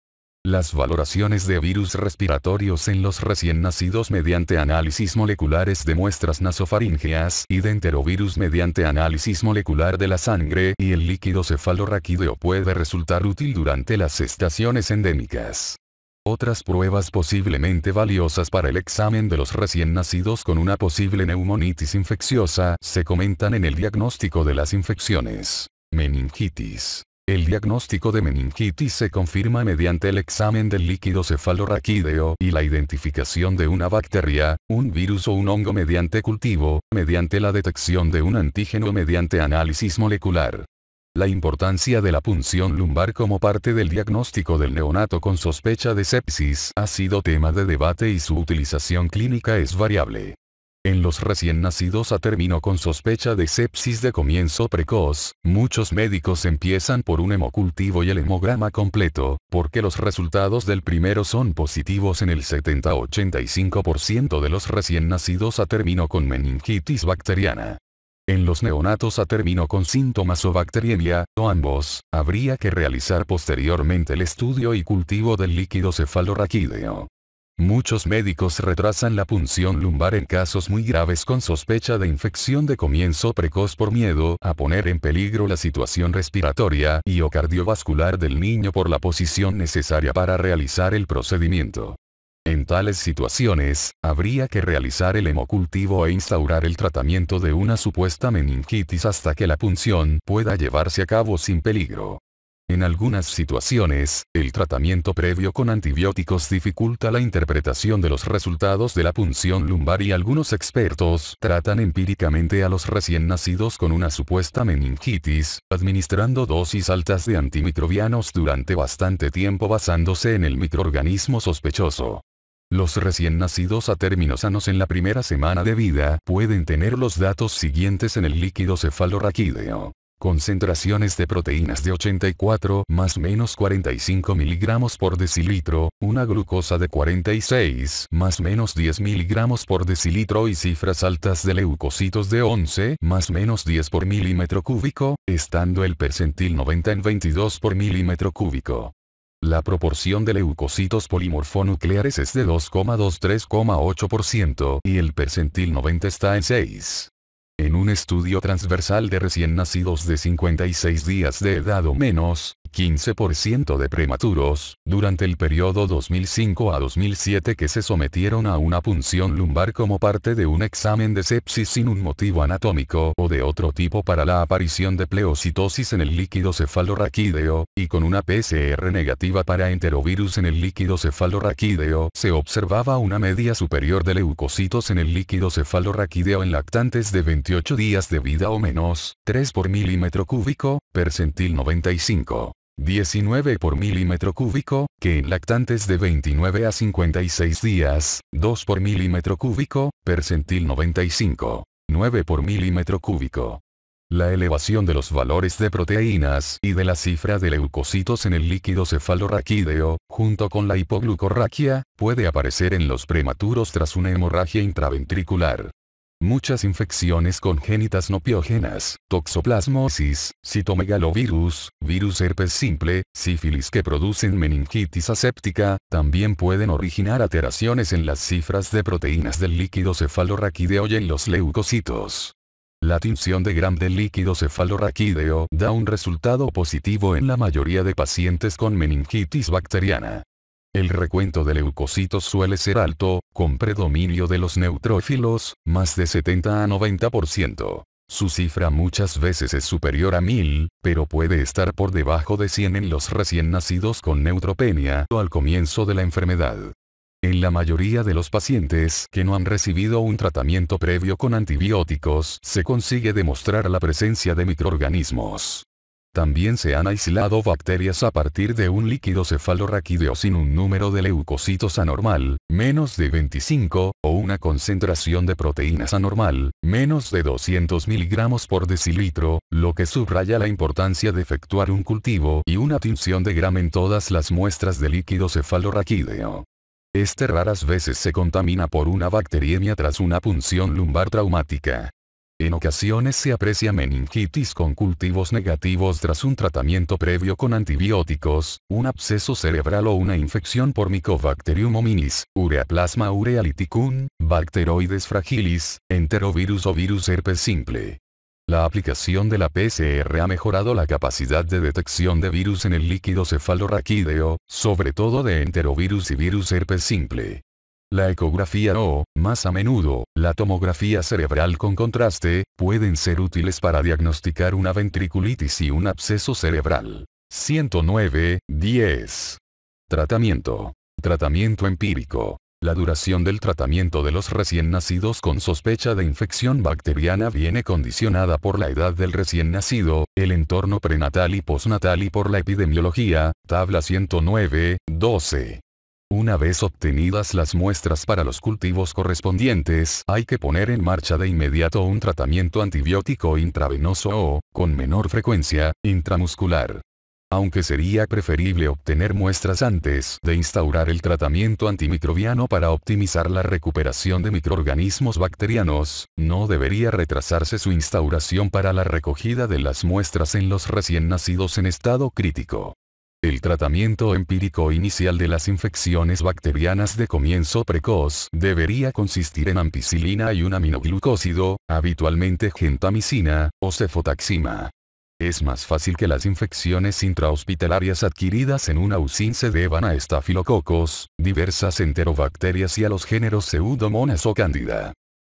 Las valoraciones de virus respiratorios en los recién nacidos mediante análisis moleculares de muestras nasofaríngeas y de enterovirus mediante análisis molecular de la sangre y el líquido cefalorraquídeo puede resultar útil durante las estaciones endémicas. Otras pruebas posiblemente valiosas para el examen de los recién nacidos con una posible neumonitis infecciosa se comentan en el diagnóstico de las infecciones. Meningitis. El diagnóstico de meningitis se confirma mediante el examen del líquido cefalorraquídeo y la identificación de una bacteria, un virus o un hongo mediante cultivo, mediante la detección de un antígeno mediante análisis molecular. La importancia de la punción lumbar como parte del diagnóstico del neonato con sospecha de sepsis ha sido tema de debate y su utilización clínica es variable. En los recién nacidos a término con sospecha de sepsis de comienzo precoz, muchos médicos empiezan por un hemocultivo y el hemograma completo, porque los resultados del primero son positivos en el 70-85% de los recién nacidos a término con meningitis bacteriana. En los neonatos a término con síntomas o bacteriemia, o ambos, habría que realizar posteriormente el estudio y cultivo del líquido cefalorraquídeo. Muchos médicos retrasan la punción lumbar en casos muy graves con sospecha de infección de comienzo precoz por miedo a poner en peligro la situación respiratoria y o cardiovascular del niño por la posición necesaria para realizar el procedimiento. En tales situaciones, habría que realizar el hemocultivo e instaurar el tratamiento de una supuesta meningitis hasta que la punción pueda llevarse a cabo sin peligro. En algunas situaciones, el tratamiento previo con antibióticos dificulta la interpretación de los resultados de la punción lumbar y algunos expertos tratan empíricamente a los recién nacidos con una supuesta meningitis, administrando dosis altas de antimicrobianos durante bastante tiempo basándose en el microorganismo sospechoso. Los recién nacidos a términos sanos en la primera semana de vida pueden tener los datos siguientes en el líquido cefalorraquídeo concentraciones de proteínas de 84 más menos 45 miligramos por decilitro, una glucosa de 46 más menos 10 miligramos por decilitro y cifras altas de leucocitos de 11 más menos 10 por milímetro cúbico, estando el percentil 90 en 22 por milímetro cúbico. La proporción de leucocitos polimorfonucleares es de 2,23,8% y el percentil 90 está en 6. En un estudio transversal de recién nacidos de 56 días de edad o menos, 15% de prematuros, durante el periodo 2005 a 2007 que se sometieron a una punción lumbar como parte de un examen de sepsis sin un motivo anatómico o de otro tipo para la aparición de pleocitosis en el líquido cefalorraquídeo, y con una PCR negativa para enterovirus en el líquido cefalorraquídeo, se observaba una media superior de leucocitos en el líquido cefalorraquídeo en lactantes de 28 días de vida o menos, 3 por milímetro cúbico, percentil 95. 19 por milímetro cúbico, que en lactantes de 29 a 56 días, 2 por milímetro cúbico, percentil 95. 9 por milímetro cúbico. La elevación de los valores de proteínas y de la cifra de leucocitos en el líquido cefalorraquídeo, junto con la hipoglucorraquia, puede aparecer en los prematuros tras una hemorragia intraventricular. Muchas infecciones congénitas no piógenas, toxoplasmosis, citomegalovirus, virus herpes simple, sífilis que producen meningitis aséptica, también pueden originar alteraciones en las cifras de proteínas del líquido cefalorraquídeo y en los leucocitos. La tinción de Gram del líquido cefalorraquídeo da un resultado positivo en la mayoría de pacientes con meningitis bacteriana. El recuento de leucocitos suele ser alto, con predominio de los neutrófilos, más de 70 a 90%. Su cifra muchas veces es superior a 1000, pero puede estar por debajo de 100 en los recién nacidos con neutropenia o al comienzo de la enfermedad. En la mayoría de los pacientes que no han recibido un tratamiento previo con antibióticos, se consigue demostrar la presencia de microorganismos. También se han aislado bacterias a partir de un líquido cefalorraquídeo sin un número de leucocitos anormal, menos de 25, o una concentración de proteínas anormal, menos de 200 miligramos por decilitro, lo que subraya la importancia de efectuar un cultivo y una tinción de grama en todas las muestras de líquido cefalorraquídeo. Este raras veces se contamina por una bacteriemia tras una punción lumbar traumática. En ocasiones se aprecia meningitis con cultivos negativos tras un tratamiento previo con antibióticos, un absceso cerebral o una infección por Mycobacterium hominis, Ureaplasma urealiticum, Bacteroides fragilis, enterovirus o virus herpes simple. La aplicación de la PCR ha mejorado la capacidad de detección de virus en el líquido cefalorraquídeo, sobre todo de enterovirus y virus herpes simple. La ecografía o, más a menudo, la tomografía cerebral con contraste, pueden ser útiles para diagnosticar una ventriculitis y un absceso cerebral. 109, 10. Tratamiento. Tratamiento empírico. La duración del tratamiento de los recién nacidos con sospecha de infección bacteriana viene condicionada por la edad del recién nacido, el entorno prenatal y postnatal y por la epidemiología, tabla 109, 12. Una vez obtenidas las muestras para los cultivos correspondientes, hay que poner en marcha de inmediato un tratamiento antibiótico intravenoso o, con menor frecuencia, intramuscular. Aunque sería preferible obtener muestras antes de instaurar el tratamiento antimicrobiano para optimizar la recuperación de microorganismos bacterianos, no debería retrasarse su instauración para la recogida de las muestras en los recién nacidos en estado crítico. El tratamiento empírico inicial de las infecciones bacterianas de comienzo precoz debería consistir en ampicilina y un aminoglucósido, habitualmente gentamicina, o cefotaxima. Es más fácil que las infecciones intrahospitalarias adquiridas en una usin se deban a estafilococos, diversas enterobacterias y a los géneros Pseudomonas o Candida.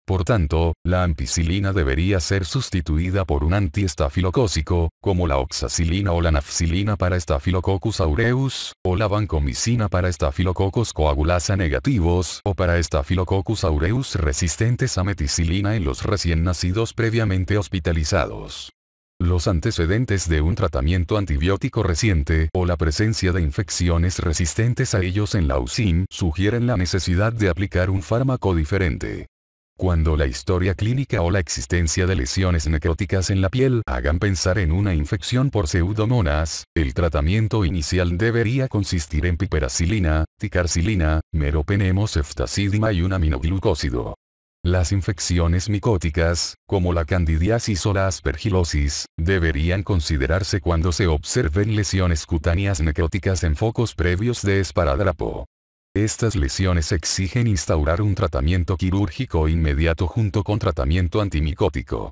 Por tanto, la ampicilina debería ser sustituida por un antiestafilocócico, como la oxacilina o la nafcilina para estafilococcus aureus, o la vancomicina para estafilococcus coagulasa negativos o para estafilococcus aureus resistentes a meticilina en los recién nacidos previamente hospitalizados. Los antecedentes de un tratamiento antibiótico reciente o la presencia de infecciones resistentes a ellos en la USIM sugieren la necesidad de aplicar un fármaco diferente cuando la historia clínica o la existencia de lesiones necróticas en la piel hagan pensar en una infección por pseudomonas, el tratamiento inicial debería consistir en piperacilina, ticarcilina, meropenemoseftacidima y un aminoglucósido. Las infecciones micóticas, como la candidiasis o la aspergilosis, deberían considerarse cuando se observen lesiones cutáneas necróticas en focos previos de esparadrapo. Estas lesiones exigen instaurar un tratamiento quirúrgico inmediato junto con tratamiento antimicótico.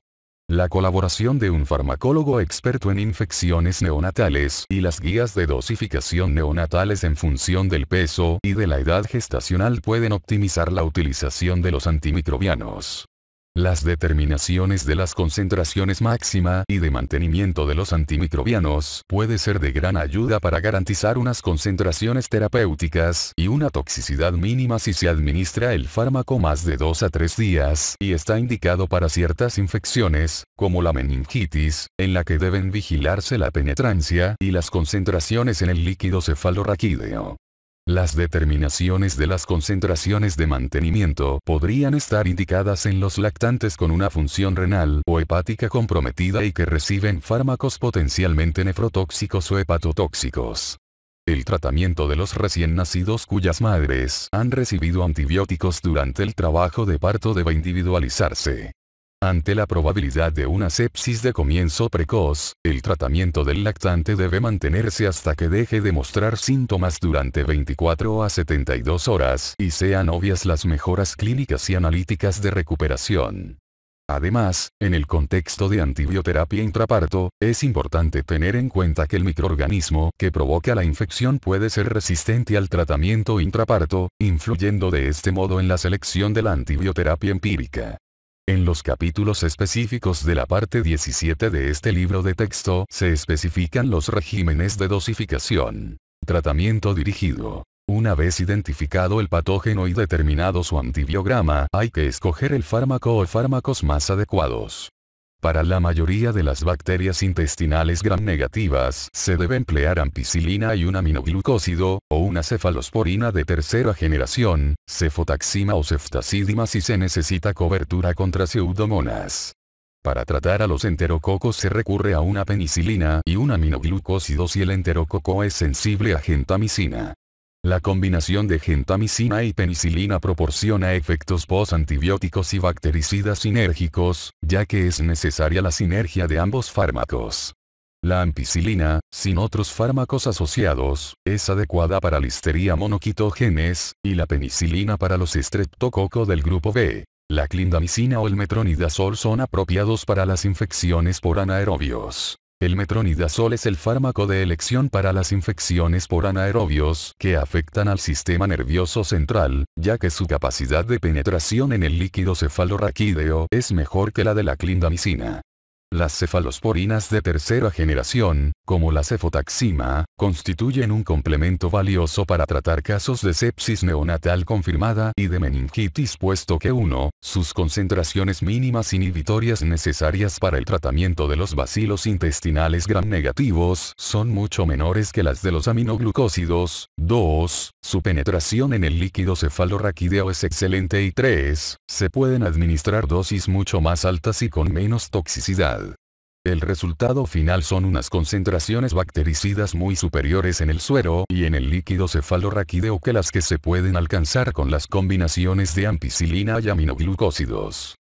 La colaboración de un farmacólogo experto en infecciones neonatales y las guías de dosificación neonatales en función del peso y de la edad gestacional pueden optimizar la utilización de los antimicrobianos. Las determinaciones de las concentraciones máxima y de mantenimiento de los antimicrobianos puede ser de gran ayuda para garantizar unas concentraciones terapéuticas y una toxicidad mínima si se administra el fármaco más de 2 a 3 días y está indicado para ciertas infecciones, como la meningitis, en la que deben vigilarse la penetrancia y las concentraciones en el líquido cefalorraquídeo. Las determinaciones de las concentraciones de mantenimiento podrían estar indicadas en los lactantes con una función renal o hepática comprometida y que reciben fármacos potencialmente nefrotóxicos o hepatotóxicos. El tratamiento de los recién nacidos cuyas madres han recibido antibióticos durante el trabajo de parto debe individualizarse. Ante la probabilidad de una sepsis de comienzo precoz, el tratamiento del lactante debe mantenerse hasta que deje de mostrar síntomas durante 24 a 72 horas y sean obvias las mejoras clínicas y analíticas de recuperación. Además, en el contexto de antibioterapia intraparto, es importante tener en cuenta que el microorganismo que provoca la infección puede ser resistente al tratamiento intraparto, influyendo de este modo en la selección de la antibioterapia empírica. En los capítulos específicos de la parte 17 de este libro de texto se especifican los regímenes de dosificación. Tratamiento dirigido. Una vez identificado el patógeno y determinado su antibiograma, hay que escoger el fármaco o fármacos más adecuados. Para la mayoría de las bacterias intestinales gram negativas se debe emplear ampicilina y un aminoglucósido, o una cefalosporina de tercera generación, cefotaxima o ceftacidima si se necesita cobertura contra pseudomonas. Para tratar a los enterococos se recurre a una penicilina y un aminoglucósido si el enterococo es sensible a gentamicina. La combinación de gentamicina y penicilina proporciona efectos post-antibióticos y bactericidas sinérgicos, ya que es necesaria la sinergia de ambos fármacos. La ampicilina, sin otros fármacos asociados, es adecuada para listeria monoquitogenes, y la penicilina para los estreptococo del grupo B. La clindamicina o el metronidazol son apropiados para las infecciones por anaerobios. El metronidazol es el fármaco de elección para las infecciones por anaerobios que afectan al sistema nervioso central, ya que su capacidad de penetración en el líquido cefalorraquídeo es mejor que la de la clindamicina. Las cefalosporinas de tercera generación, como la cefotaxima, constituyen un complemento valioso para tratar casos de sepsis neonatal confirmada y de meningitis puesto que 1. Sus concentraciones mínimas inhibitorias necesarias para el tratamiento de los bacilos intestinales gram negativos son mucho menores que las de los aminoglucósidos. 2. Su penetración en el líquido cefalorraquídeo es excelente y 3. Se pueden administrar dosis mucho más altas y con menos toxicidad. El resultado final son unas concentraciones bactericidas muy superiores en el suero y en el líquido cefalorraquídeo que las que se pueden alcanzar con las combinaciones de ampicilina y aminoglucósidos.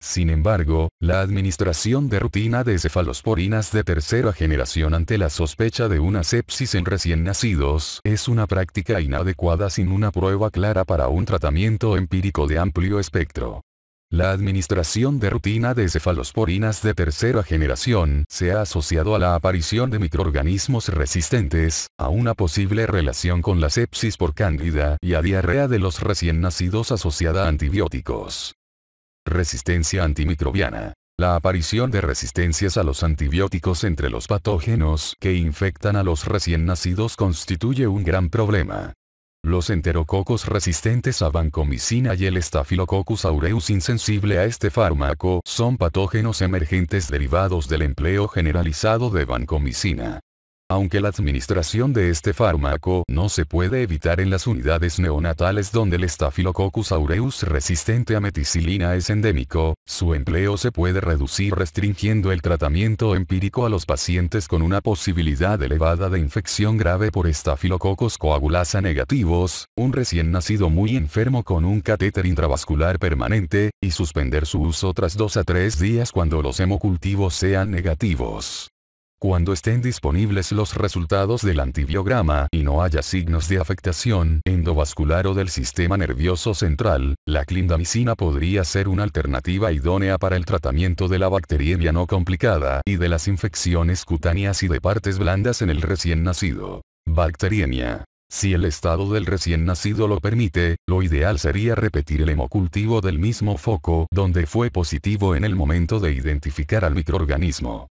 Sin embargo, la administración de rutina de cefalosporinas de tercera generación ante la sospecha de una sepsis en recién nacidos es una práctica inadecuada sin una prueba clara para un tratamiento empírico de amplio espectro. La administración de rutina de cefalosporinas de tercera generación se ha asociado a la aparición de microorganismos resistentes, a una posible relación con la sepsis por cándida y a diarrea de los recién nacidos asociada a antibióticos. Resistencia antimicrobiana. La aparición de resistencias a los antibióticos entre los patógenos que infectan a los recién nacidos constituye un gran problema. Los enterococos resistentes a vancomicina y el Staphylococcus aureus insensible a este fármaco son patógenos emergentes derivados del empleo generalizado de vancomicina. Aunque la administración de este fármaco no se puede evitar en las unidades neonatales donde el Staphylococcus aureus resistente a meticilina es endémico, su empleo se puede reducir restringiendo el tratamiento empírico a los pacientes con una posibilidad elevada de infección grave por Staphylococcus coagulasa negativos, un recién nacido muy enfermo con un catéter intravascular permanente, y suspender su uso tras 2 a 3 días cuando los hemocultivos sean negativos. Cuando estén disponibles los resultados del antibiograma y no haya signos de afectación endovascular o del sistema nervioso central, la clindamicina podría ser una alternativa idónea para el tratamiento de la bacteriemia no complicada y de las infecciones cutáneas y de partes blandas en el recién nacido. Bacteriemia. Si el estado del recién nacido lo permite, lo ideal sería repetir el hemocultivo del mismo foco donde fue positivo en el momento de identificar al microorganismo.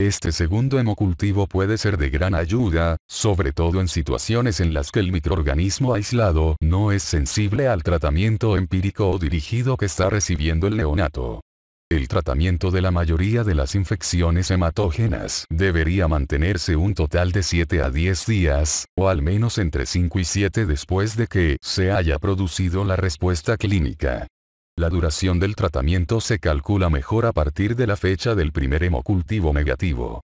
Este segundo hemocultivo puede ser de gran ayuda, sobre todo en situaciones en las que el microorganismo aislado no es sensible al tratamiento empírico o dirigido que está recibiendo el neonato. El tratamiento de la mayoría de las infecciones hematógenas debería mantenerse un total de 7 a 10 días, o al menos entre 5 y 7 después de que se haya producido la respuesta clínica. La duración del tratamiento se calcula mejor a partir de la fecha del primer hemocultivo negativo.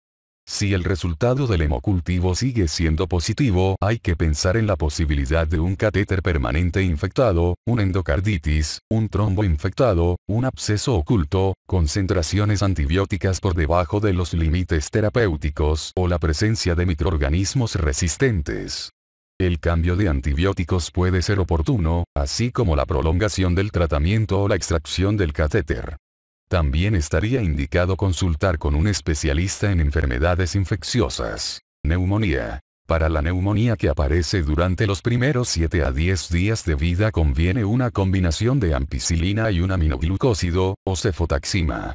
Si el resultado del hemocultivo sigue siendo positivo, hay que pensar en la posibilidad de un catéter permanente infectado, una endocarditis, un trombo infectado, un absceso oculto, concentraciones antibióticas por debajo de los límites terapéuticos o la presencia de microorganismos resistentes. El cambio de antibióticos puede ser oportuno, así como la prolongación del tratamiento o la extracción del catéter. También estaría indicado consultar con un especialista en enfermedades infecciosas. Neumonía. Para la neumonía que aparece durante los primeros 7 a 10 días de vida conviene una combinación de ampicilina y un aminoglucósido, o cefotaxima.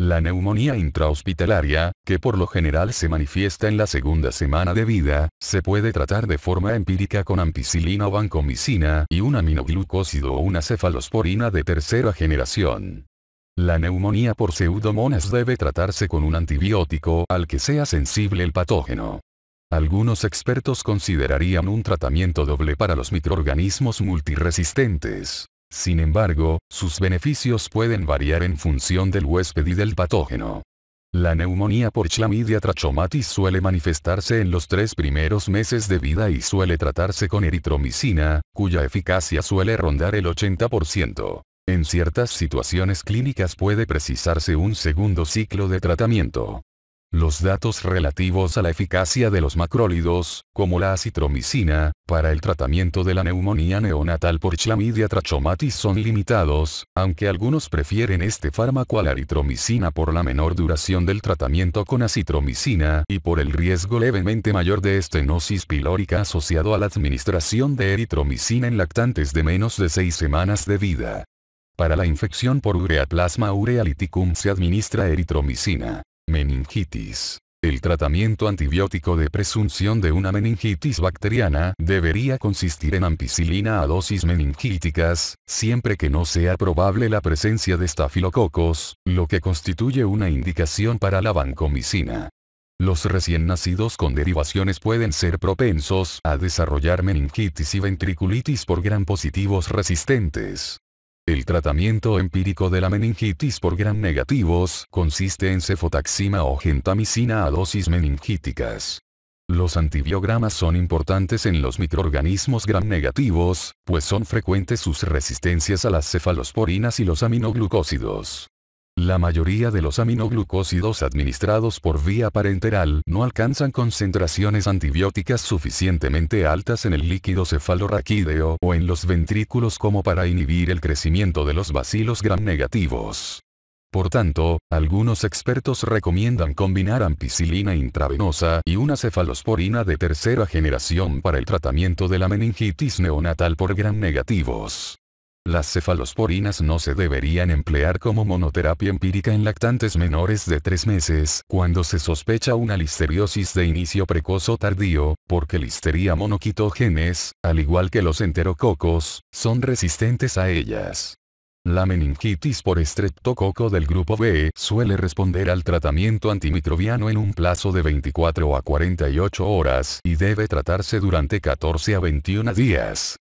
La neumonía intrahospitalaria, que por lo general se manifiesta en la segunda semana de vida, se puede tratar de forma empírica con ampicilina o vancomicina y un aminoglucósido o una cefalosporina de tercera generación. La neumonía por pseudomonas debe tratarse con un antibiótico al que sea sensible el patógeno. Algunos expertos considerarían un tratamiento doble para los microorganismos multiresistentes. Sin embargo, sus beneficios pueden variar en función del huésped y del patógeno. La neumonía por Chlamydia trachomatis suele manifestarse en los tres primeros meses de vida y suele tratarse con eritromicina, cuya eficacia suele rondar el 80%. En ciertas situaciones clínicas puede precisarse un segundo ciclo de tratamiento. Los datos relativos a la eficacia de los macrólidos, como la acitromicina, para el tratamiento de la neumonía neonatal por Chlamydia trachomatis son limitados, aunque algunos prefieren este fármaco a la eritromicina por la menor duración del tratamiento con acitromicina y por el riesgo levemente mayor de estenosis pilórica asociado a la administración de eritromicina en lactantes de menos de 6 semanas de vida. Para la infección por ureaplasma urealiticum se administra eritromicina. Meningitis. El tratamiento antibiótico de presunción de una meningitis bacteriana debería consistir en ampicilina a dosis meningíticas, siempre que no sea probable la presencia de estafilococos, lo que constituye una indicación para la vancomicina. Los recién nacidos con derivaciones pueden ser propensos a desarrollar meningitis y ventriculitis por gran positivos resistentes. El tratamiento empírico de la meningitis por gram negativos consiste en cefotaxima o gentamicina a dosis meningíticas. Los antibiogramas son importantes en los microorganismos gram negativos, pues son frecuentes sus resistencias a las cefalosporinas y los aminoglucósidos. La mayoría de los aminoglucósidos administrados por vía parenteral no alcanzan concentraciones antibióticas suficientemente altas en el líquido cefalorraquídeo o en los ventrículos como para inhibir el crecimiento de los bacilos gram negativos. Por tanto, algunos expertos recomiendan combinar ampicilina intravenosa y una cefalosporina de tercera generación para el tratamiento de la meningitis neonatal por gram negativos. Las cefalosporinas no se deberían emplear como monoterapia empírica en lactantes menores de 3 meses cuando se sospecha una listeriosis de inicio precoz o tardío, porque listeria monoquitógenes, al igual que los enterococos, son resistentes a ellas. La meningitis por estreptococo del grupo B suele responder al tratamiento antimicrobiano en un plazo de 24 a 48 horas y debe tratarse durante 14 a 21 días.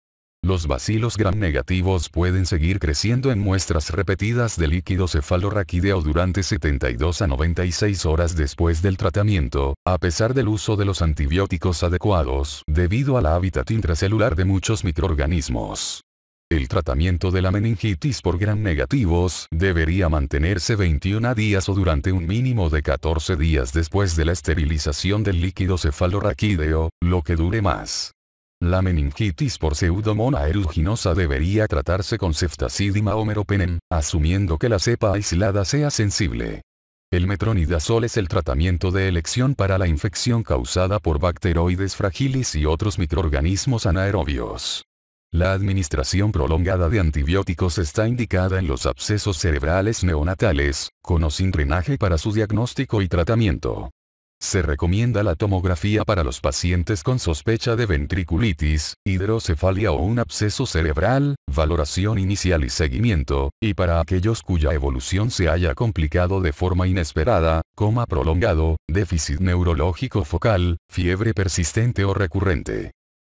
Los bacilos gram negativos pueden seguir creciendo en muestras repetidas de líquido cefalorraquídeo durante 72 a 96 horas después del tratamiento, a pesar del uso de los antibióticos adecuados, debido al hábitat intracelular de muchos microorganismos. El tratamiento de la meningitis por gram negativos debería mantenerse 21 días o durante un mínimo de 14 días después de la esterilización del líquido cefalorraquídeo, lo que dure más. La meningitis por pseudomona aeruginosa debería tratarse con ceftazidima o meropenem, asumiendo que la cepa aislada sea sensible. El metronidazol es el tratamiento de elección para la infección causada por bacteroides fragilis y otros microorganismos anaerobios. La administración prolongada de antibióticos está indicada en los abscesos cerebrales neonatales, con o sin drenaje para su diagnóstico y tratamiento. Se recomienda la tomografía para los pacientes con sospecha de ventriculitis, hidrocefalia o un absceso cerebral, valoración inicial y seguimiento, y para aquellos cuya evolución se haya complicado de forma inesperada, coma prolongado, déficit neurológico focal, fiebre persistente o recurrente.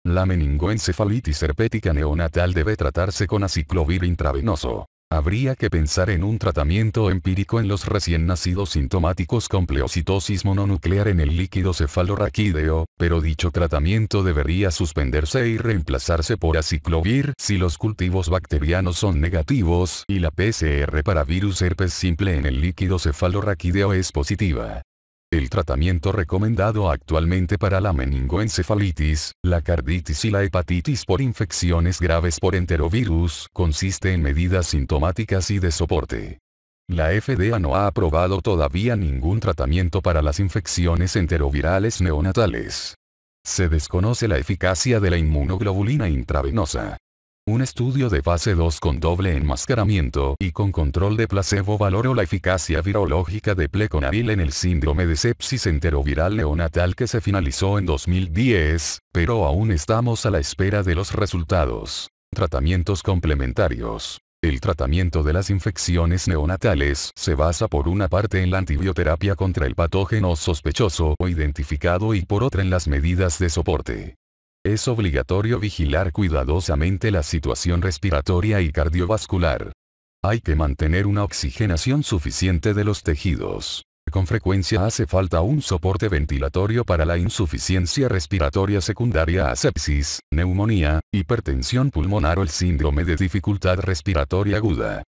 La meningoencefalitis herpética neonatal debe tratarse con aciclovir intravenoso. Habría que pensar en un tratamiento empírico en los recién nacidos sintomáticos con pleocitosis mononuclear en el líquido cefalorraquídeo, pero dicho tratamiento debería suspenderse y reemplazarse por aciclovir si los cultivos bacterianos son negativos y la PCR para virus herpes simple en el líquido cefalorraquídeo es positiva. El tratamiento recomendado actualmente para la meningoencefalitis, la carditis y la hepatitis por infecciones graves por enterovirus consiste en medidas sintomáticas y de soporte. La FDA no ha aprobado todavía ningún tratamiento para las infecciones enterovirales neonatales. Se desconoce la eficacia de la inmunoglobulina intravenosa. Un estudio de fase 2 con doble enmascaramiento y con control de placebo valoró la eficacia virológica de pleconaril en el síndrome de sepsis enteroviral neonatal que se finalizó en 2010, pero aún estamos a la espera de los resultados. Tratamientos complementarios. El tratamiento de las infecciones neonatales se basa por una parte en la antibioterapia contra el patógeno sospechoso o identificado y por otra en las medidas de soporte. Es obligatorio vigilar cuidadosamente la situación respiratoria y cardiovascular. Hay que mantener una oxigenación suficiente de los tejidos. Con frecuencia hace falta un soporte ventilatorio para la insuficiencia respiratoria secundaria a sepsis, neumonía, hipertensión pulmonar o el síndrome de dificultad respiratoria aguda.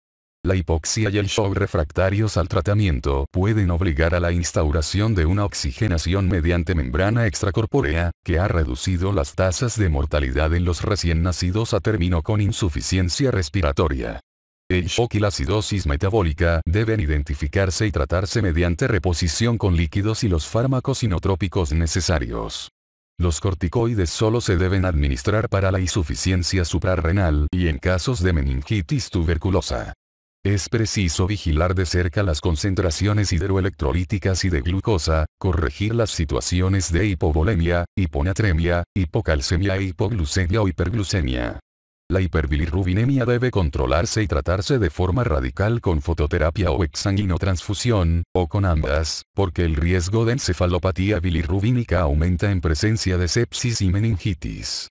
La hipoxia y el shock refractarios al tratamiento pueden obligar a la instauración de una oxigenación mediante membrana extracorpórea, que ha reducido las tasas de mortalidad en los recién nacidos a término con insuficiencia respiratoria. El shock y la acidosis metabólica deben identificarse y tratarse mediante reposición con líquidos y los fármacos inotrópicos necesarios. Los corticoides solo se deben administrar para la insuficiencia suprarrenal y en casos de meningitis tuberculosa. Es preciso vigilar de cerca las concentraciones hidroelectrolíticas y de glucosa, corregir las situaciones de hipovolemia, hiponatremia, hipocalcemia e hipoglucemia o hiperglucemia. La hiperbilirrubinemia debe controlarse y tratarse de forma radical con fototerapia o exanguinotransfusión, o con ambas, porque el riesgo de encefalopatía bilirrubínica aumenta en presencia de sepsis y meningitis.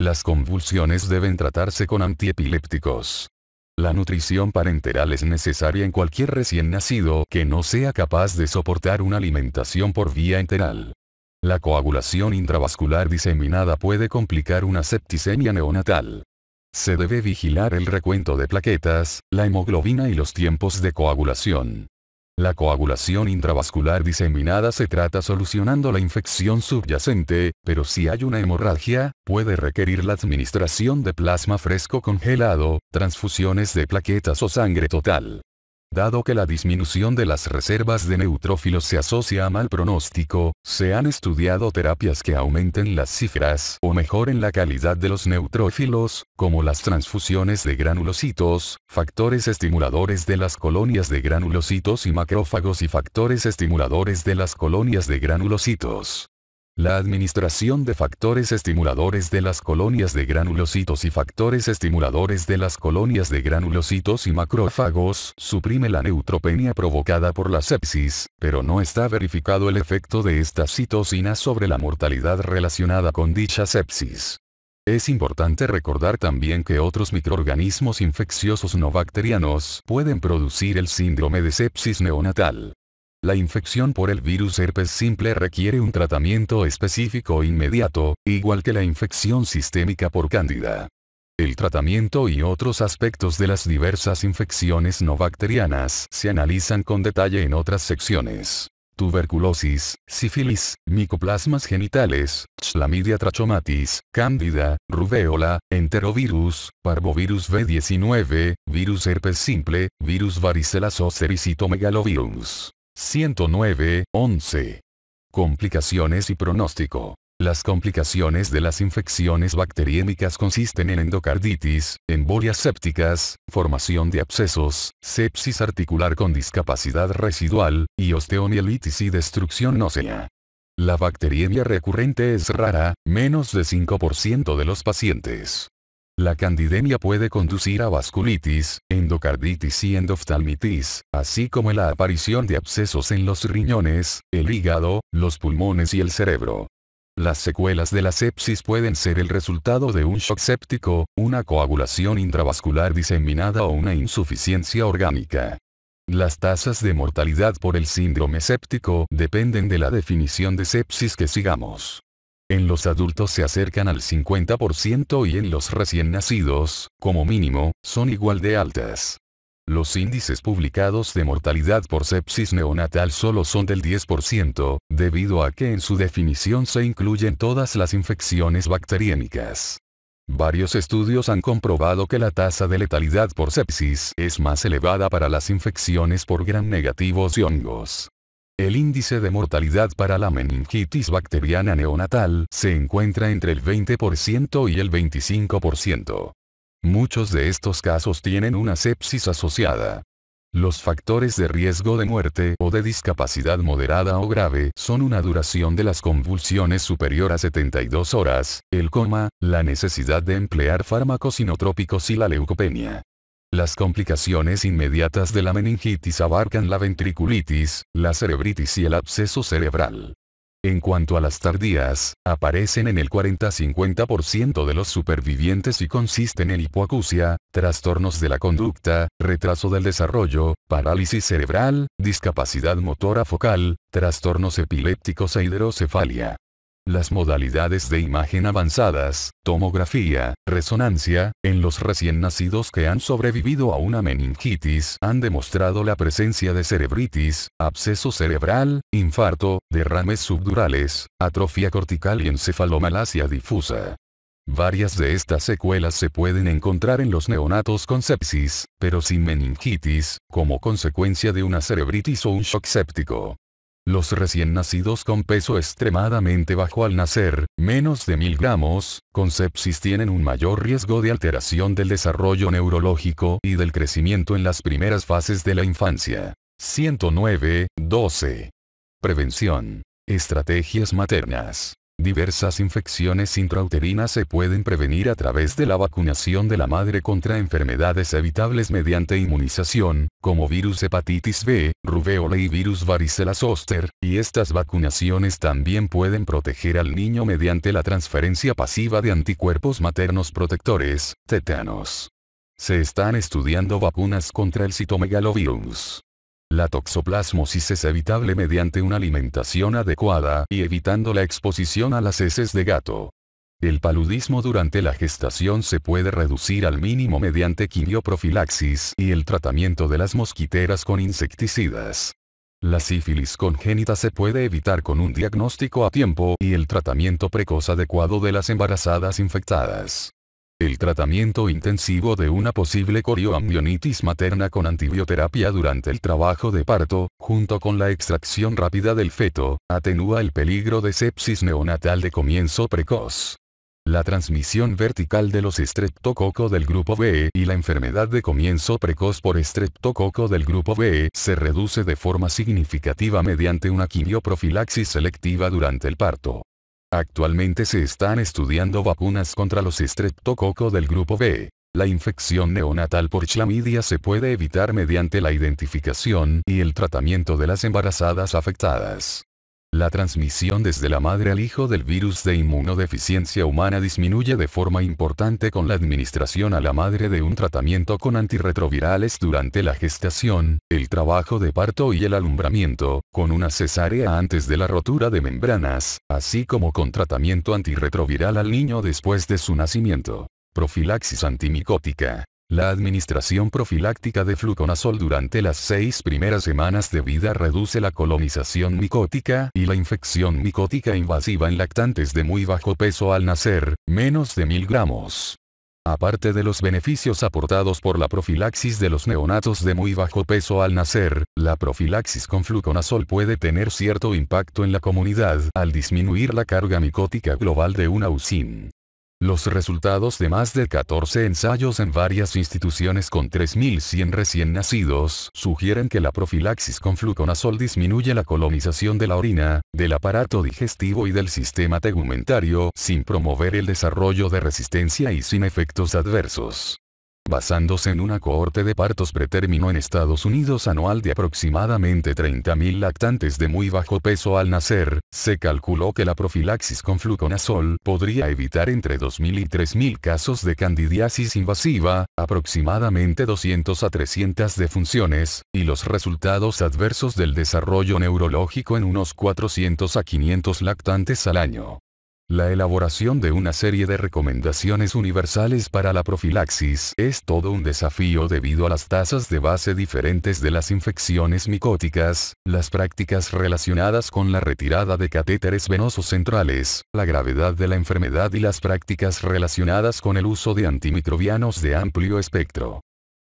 Las convulsiones deben tratarse con antiepilépticos. La nutrición parenteral es necesaria en cualquier recién nacido que no sea capaz de soportar una alimentación por vía enteral. La coagulación intravascular diseminada puede complicar una septicemia neonatal. Se debe vigilar el recuento de plaquetas, la hemoglobina y los tiempos de coagulación. La coagulación intravascular diseminada se trata solucionando la infección subyacente, pero si hay una hemorragia, puede requerir la administración de plasma fresco congelado, transfusiones de plaquetas o sangre total. Dado que la disminución de las reservas de neutrófilos se asocia a mal pronóstico, se han estudiado terapias que aumenten las cifras o mejoren la calidad de los neutrófilos, como las transfusiones de granulocitos, factores estimuladores de las colonias de granulocitos y macrófagos y factores estimuladores de las colonias de granulocitos. La administración de factores estimuladores de las colonias de granulocitos y factores estimuladores de las colonias de granulocitos y macrófagos suprime la neutropenia provocada por la sepsis, pero no está verificado el efecto de esta citocina sobre la mortalidad relacionada con dicha sepsis. Es importante recordar también que otros microorganismos infecciosos no bacterianos pueden producir el síndrome de sepsis neonatal. La infección por el virus herpes simple requiere un tratamiento específico inmediato, igual que la infección sistémica por cándida. El tratamiento y otros aspectos de las diversas infecciones no bacterianas se analizan con detalle en otras secciones. Tuberculosis, sífilis, micoplasmas genitales, chlamydia trachomatis, cándida, Rubéola, enterovirus, parvovirus B19, virus herpes simple, virus varicela o megalovirus. 109, 11. Complicaciones y pronóstico. Las complicaciones de las infecciones bacteriémicas consisten en endocarditis, embolias sépticas, formación de abscesos, sepsis articular con discapacidad residual, y osteomielitis y destrucción ósea. La bacteriemia recurrente es rara, menos de 5% de los pacientes. La candidemia puede conducir a vasculitis, endocarditis y endoftalmitis, así como la aparición de abscesos en los riñones, el hígado, los pulmones y el cerebro. Las secuelas de la sepsis pueden ser el resultado de un shock séptico, una coagulación intravascular diseminada o una insuficiencia orgánica. Las tasas de mortalidad por el síndrome séptico dependen de la definición de sepsis que sigamos en los adultos se acercan al 50% y en los recién nacidos, como mínimo, son igual de altas. Los índices publicados de mortalidad por sepsis neonatal solo son del 10%, debido a que en su definición se incluyen todas las infecciones bacteriénicas. Varios estudios han comprobado que la tasa de letalidad por sepsis es más elevada para las infecciones por gran negativos y hongos. El índice de mortalidad para la meningitis bacteriana neonatal se encuentra entre el 20% y el 25%. Muchos de estos casos tienen una sepsis asociada. Los factores de riesgo de muerte o de discapacidad moderada o grave son una duración de las convulsiones superior a 72 horas, el coma, la necesidad de emplear fármacos inotrópicos y la leucopenia. Las complicaciones inmediatas de la meningitis abarcan la ventriculitis, la cerebritis y el absceso cerebral. En cuanto a las tardías, aparecen en el 40-50% de los supervivientes y consisten en hipoacusia, trastornos de la conducta, retraso del desarrollo, parálisis cerebral, discapacidad motora focal, trastornos epilépticos e hidrocefalia. Las modalidades de imagen avanzadas, tomografía, resonancia, en los recién nacidos que han sobrevivido a una meningitis han demostrado la presencia de cerebritis, absceso cerebral, infarto, derrames subdurales, atrofia cortical y encefalomalacia difusa. Varias de estas secuelas se pueden encontrar en los neonatos con sepsis, pero sin meningitis, como consecuencia de una cerebritis o un shock séptico. Los recién nacidos con peso extremadamente bajo al nacer, menos de 1000 gramos, con sepsis tienen un mayor riesgo de alteración del desarrollo neurológico y del crecimiento en las primeras fases de la infancia. 109, 12. Prevención. Estrategias maternas. Diversas infecciones intrauterinas se pueden prevenir a través de la vacunación de la madre contra enfermedades evitables mediante inmunización, como virus hepatitis B, rubéola y virus varicela zoster, y estas vacunaciones también pueden proteger al niño mediante la transferencia pasiva de anticuerpos maternos protectores, tetanos. Se están estudiando vacunas contra el citomegalovirus. La toxoplasmosis es evitable mediante una alimentación adecuada y evitando la exposición a las heces de gato. El paludismo durante la gestación se puede reducir al mínimo mediante quimioprofilaxis y el tratamiento de las mosquiteras con insecticidas. La sífilis congénita se puede evitar con un diagnóstico a tiempo y el tratamiento precoz adecuado de las embarazadas infectadas el tratamiento intensivo de una posible corioamnionitis materna con antibioterapia durante el trabajo de parto, junto con la extracción rápida del feto, atenúa el peligro de sepsis neonatal de comienzo precoz. La transmisión vertical de los estreptococo del grupo B y la enfermedad de comienzo precoz por estreptococo del grupo B se reduce de forma significativa mediante una quimioprofilaxis selectiva durante el parto. Actualmente se están estudiando vacunas contra los estreptococo del grupo B. La infección neonatal por chlamidia se puede evitar mediante la identificación y el tratamiento de las embarazadas afectadas. La transmisión desde la madre al hijo del virus de inmunodeficiencia humana disminuye de forma importante con la administración a la madre de un tratamiento con antirretrovirales durante la gestación, el trabajo de parto y el alumbramiento, con una cesárea antes de la rotura de membranas, así como con tratamiento antirretroviral al niño después de su nacimiento. Profilaxis antimicótica. La administración profiláctica de fluconazol durante las seis primeras semanas de vida reduce la colonización micótica y la infección micótica invasiva en lactantes de muy bajo peso al nacer, menos de 1000 gramos. Aparte de los beneficios aportados por la profilaxis de los neonatos de muy bajo peso al nacer, la profilaxis con fluconazol puede tener cierto impacto en la comunidad al disminuir la carga micótica global de una usin. Los resultados de más de 14 ensayos en varias instituciones con 3.100 recién nacidos sugieren que la profilaxis con fluconazol disminuye la colonización de la orina, del aparato digestivo y del sistema tegumentario sin promover el desarrollo de resistencia y sin efectos adversos basándose en una cohorte de partos pretérmino en Estados Unidos anual de aproximadamente 30.000 lactantes de muy bajo peso al nacer, se calculó que la profilaxis con fluconazol podría evitar entre 2.000 y 3.000 casos de candidiasis invasiva, aproximadamente 200 a 300 defunciones, y los resultados adversos del desarrollo neurológico en unos 400 a 500 lactantes al año. La elaboración de una serie de recomendaciones universales para la profilaxis es todo un desafío debido a las tasas de base diferentes de las infecciones micóticas, las prácticas relacionadas con la retirada de catéteres venosos centrales, la gravedad de la enfermedad y las prácticas relacionadas con el uso de antimicrobianos de amplio espectro.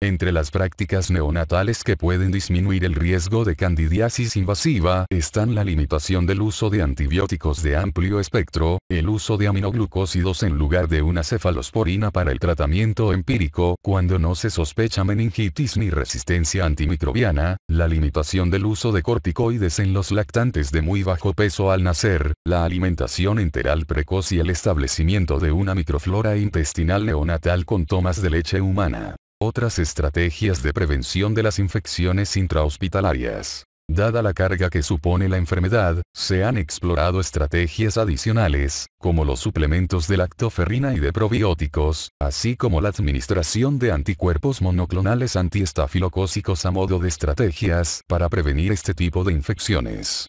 Entre las prácticas neonatales que pueden disminuir el riesgo de candidiasis invasiva están la limitación del uso de antibióticos de amplio espectro, el uso de aminoglucósidos en lugar de una cefalosporina para el tratamiento empírico cuando no se sospecha meningitis ni resistencia antimicrobiana, la limitación del uso de corticoides en los lactantes de muy bajo peso al nacer, la alimentación enteral precoz y el establecimiento de una microflora intestinal neonatal con tomas de leche humana otras estrategias de prevención de las infecciones intrahospitalarias. Dada la carga que supone la enfermedad, se han explorado estrategias adicionales, como los suplementos de lactoferrina y de probióticos, así como la administración de anticuerpos monoclonales antiestafilocócicos a modo de estrategias para prevenir este tipo de infecciones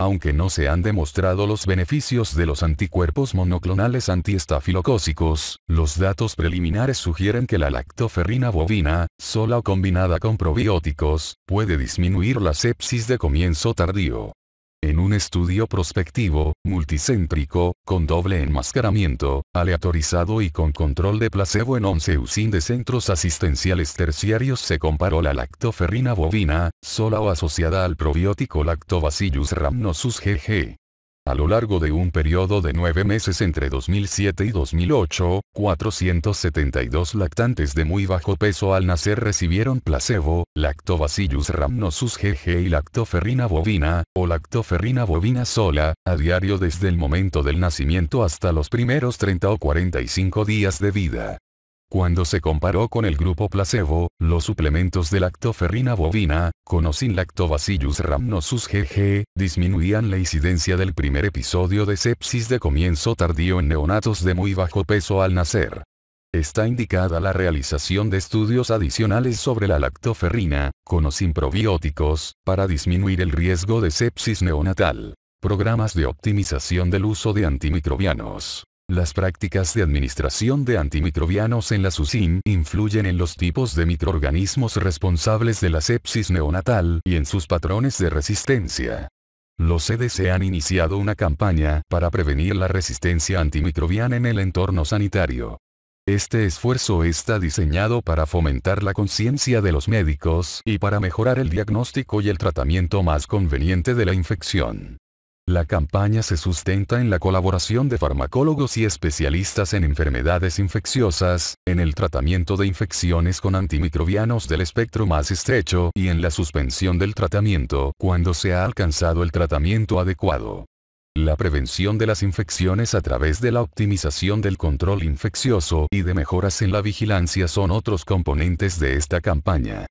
aunque no se han demostrado los beneficios de los anticuerpos monoclonales antiestafilocócicos, los datos preliminares sugieren que la lactoferrina bovina, sola o combinada con probióticos, puede disminuir la sepsis de comienzo tardío. En un estudio prospectivo, multicéntrico, con doble enmascaramiento, aleatorizado y con control de placebo en 11 usín de centros asistenciales terciarios se comparó la lactoferrina bovina, sola o asociada al probiótico Lactobacillus rhamnosus GG, a lo largo de un periodo de nueve meses entre 2007 y 2008, 472 lactantes de muy bajo peso al nacer recibieron placebo, lactobacillus rhamnosus GG y lactoferrina bovina, o lactoferrina bovina sola, a diario desde el momento del nacimiento hasta los primeros 30 o 45 días de vida. Cuando se comparó con el grupo placebo, los suplementos de lactoferrina bovina, con o lactobacillus rhamnosus GG, disminuían la incidencia del primer episodio de sepsis de comienzo tardío en neonatos de muy bajo peso al nacer. Está indicada la realización de estudios adicionales sobre la lactoferrina, con o probióticos, para disminuir el riesgo de sepsis neonatal. Programas de optimización del uso de antimicrobianos. Las prácticas de administración de antimicrobianos en la SUSIM influyen en los tipos de microorganismos responsables de la sepsis neonatal y en sus patrones de resistencia. Los CDC han iniciado una campaña para prevenir la resistencia antimicrobiana en el entorno sanitario. Este esfuerzo está diseñado para fomentar la conciencia de los médicos y para mejorar el diagnóstico y el tratamiento más conveniente de la infección. La campaña se sustenta en la colaboración de farmacólogos y especialistas en enfermedades infecciosas, en el tratamiento de infecciones con antimicrobianos del espectro más estrecho y en la suspensión del tratamiento cuando se ha alcanzado el tratamiento adecuado. La prevención de las infecciones a través de la optimización del control infeccioso y de mejoras en la vigilancia son otros componentes de esta campaña.